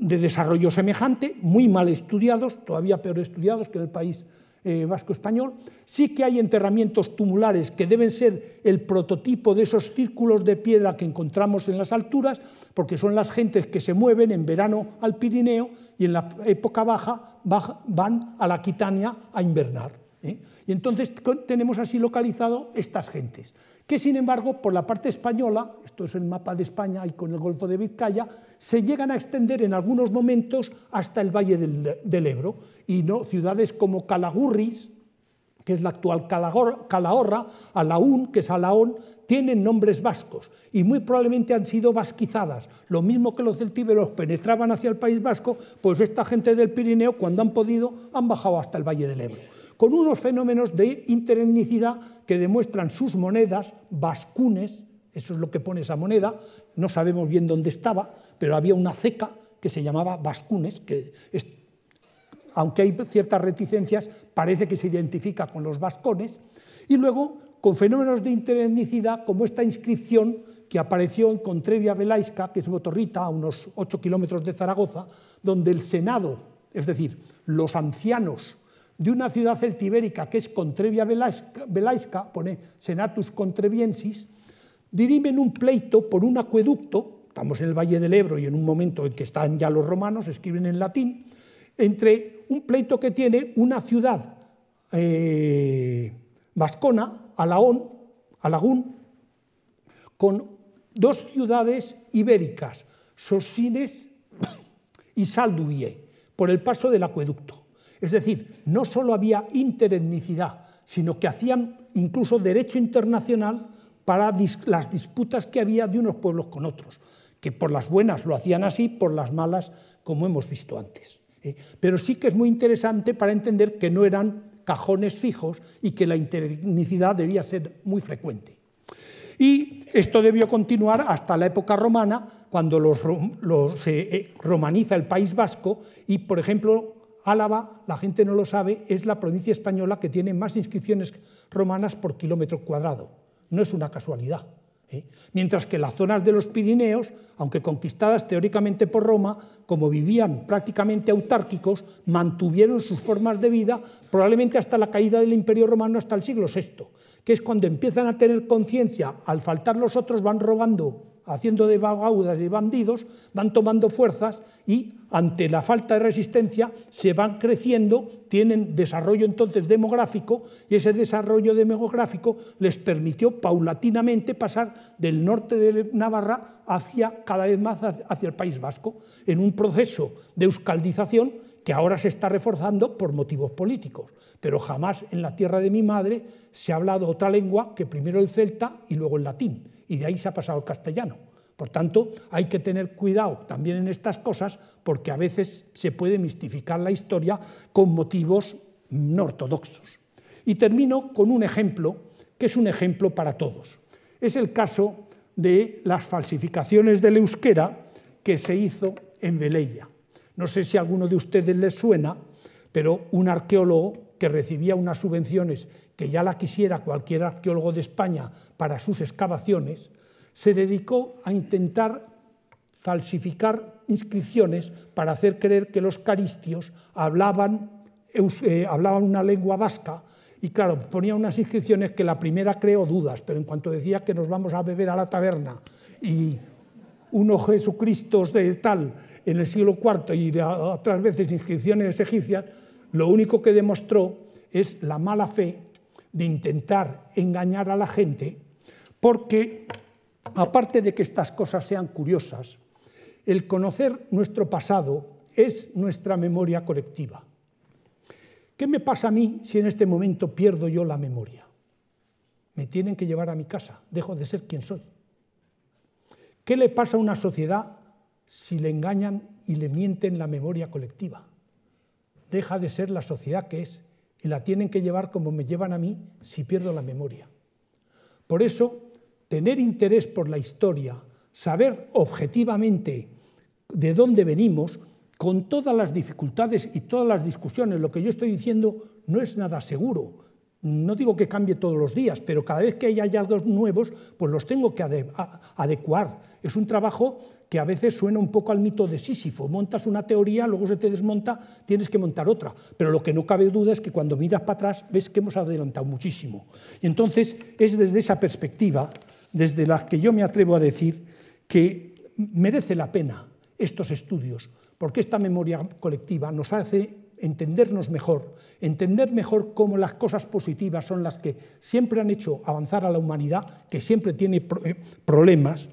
de desarrollo semejante, muy mal estudiados, todavía peor estudiados que en el país eh, vasco español. Sí que hay enterramientos tumulares que deben ser el prototipo de esos círculos de piedra que encontramos en las alturas, porque son las gentes que se mueven en verano al Pirineo y en la época baja, baja van a la Quitania a invernar. ¿eh? Y entonces tenemos así localizado estas gentes, que sin embargo por la parte española, esto es el mapa de España y con el Golfo de Vizcaya, se llegan a extender en algunos momentos hasta el Valle del, Ebro, y no ciudades como Calagurris, que es la actual Calahorra, Alaún, que es Alaón, tienen nombres vascos y muy probablemente han sido vasquizadas. Lo mismo que los celtíberos penetraban hacia el País Vasco, pues esta gente del Pirineo, cuando han podido, han bajado hasta el Valle del Ebro con unos fenómenos de interetnicidad que demuestran sus monedas, bascunes, eso es lo que pone esa moneda, no sabemos bien dónde estaba, pero había una ceca que se llamaba bascunes, que aunque hay ciertas reticencias, parece que se identifica con los vascones, y luego con fenómenos de interetnicidad como esta inscripción que apareció en Contrevia Velaiska, que es Botorrita, a unos 8 kilómetros de Zaragoza, donde el Senado, es decir, los ancianos de una ciudad celtibérica que es Contrevia Velaisca, pone Senatus Contreviensis, dirimen un pleito por un acueducto, estamos en el Valle del Ebro y en un momento en que están ya los romanos, escriben en latín, entre un pleito que tiene una ciudad eh, vascona, Alaón, Alagún, con dos ciudades ibéricas, Sosines y Salduvie, por el paso del acueducto. Es decir, no solo había interetnicidad, sino que hacían incluso derecho internacional para las disputas que había de unos pueblos con otros, que por las buenas lo hacían así, por las malas, como hemos visto antes. ¿eh? Pero sí que es muy interesante para entender que no eran cajones fijos y que la interetnicidad debía ser muy frecuente. Y esto debió continuar hasta la época romana, cuando se eh, eh, romaniza el País Vasco y, por ejemplo, Álava, la gente no lo sabe, es la provincia española que tiene más inscripciones romanas por kilómetro cuadrado. No es una casualidad. ¿eh? Mientras que las zonas de los Pirineos, aunque conquistadas teóricamente por Roma, como vivían prácticamente autárquicos, mantuvieron sus formas de vida probablemente hasta la caída del Imperio Romano, hasta el siglo VI, que es cuando empiezan a tener conciencia, al faltar los otros van robando, haciendo de vagaudas y bandidos, van tomando fuerzas y ante la falta de resistencia, se van creciendo, tienen desarrollo entonces demográfico y ese desarrollo demográfico les permitió paulatinamente pasar del norte de Navarra hacia cada vez más hacia el País Vasco, en un proceso de euskaldización que ahora se está reforzando por motivos políticos. Pero jamás en la tierra de mi madre se ha hablado otra lengua que primero el celta y luego el latín, y de ahí se ha pasado al castellano. Por tanto, hay que tener cuidado también en estas cosas porque a veces se puede mistificar la historia con motivos no ortodoxos. Y termino con un ejemplo que es un ejemplo para todos. Es el caso de las falsificaciones del euskera que se hizo en Velella. No sé si a alguno de ustedes les suena, pero un arqueólogo que recibía unas subvenciones que ya la quisiera cualquier arqueólogo de España para sus excavaciones, se dedicó a intentar falsificar inscripciones para hacer creer que los caristios hablaban, eh, hablaban una lengua vasca y claro, ponía unas inscripciones que la primera creó dudas, pero en cuanto decía que nos vamos a beber a la taberna y uno Jesucristo de tal en el siglo IV y otras veces inscripciones egipcias, lo único que demostró es la mala fe de intentar engañar a la gente porque Aparte de que estas cosas sean curiosas, el conocer nuestro pasado es nuestra memoria colectiva. ¿Qué me pasa a mí si en este momento pierdo yo la memoria? Me tienen que llevar a mi casa, dejo de ser quien soy. ¿Qué le pasa a una sociedad si le engañan y le mienten la memoria colectiva? Deja de ser la sociedad que es y la tienen que llevar como me llevan a mí si pierdo la memoria. Por eso tener interés por la historia, saber objetivamente de dónde venimos, con todas las dificultades y todas las discusiones, lo que yo estoy diciendo no es nada seguro. No digo que cambie todos los días, pero cada vez que hay hallazgos nuevos, pues los tengo que adecuar. Es un trabajo que a veces suena un poco al mito de Sísifo. Montas una teoría, luego se te desmonta, tienes que montar otra. Pero lo que no cabe duda es que cuando miras para atrás ves que hemos adelantado muchísimo. Y entonces es desde esa perspectiva desde las que yo me atrevo a decir que merece la pena estos estudios, porque esta memoria colectiva nos hace entendernos mejor, entender mejor cómo las cosas positivas son las que siempre han hecho avanzar a la humanidad, que siempre tiene eh, problemas,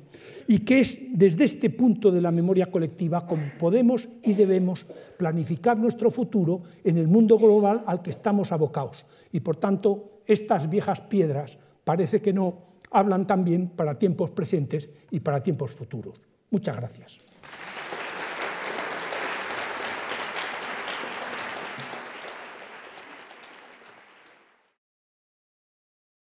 y que es desde este punto de la memoria colectiva como podemos y debemos planificar nuestro futuro en el mundo global al que estamos abocados. Y por tanto, estas viejas piedras parece que no, hablan también para tiempos presentes y para tiempos futuros. Muchas gracias.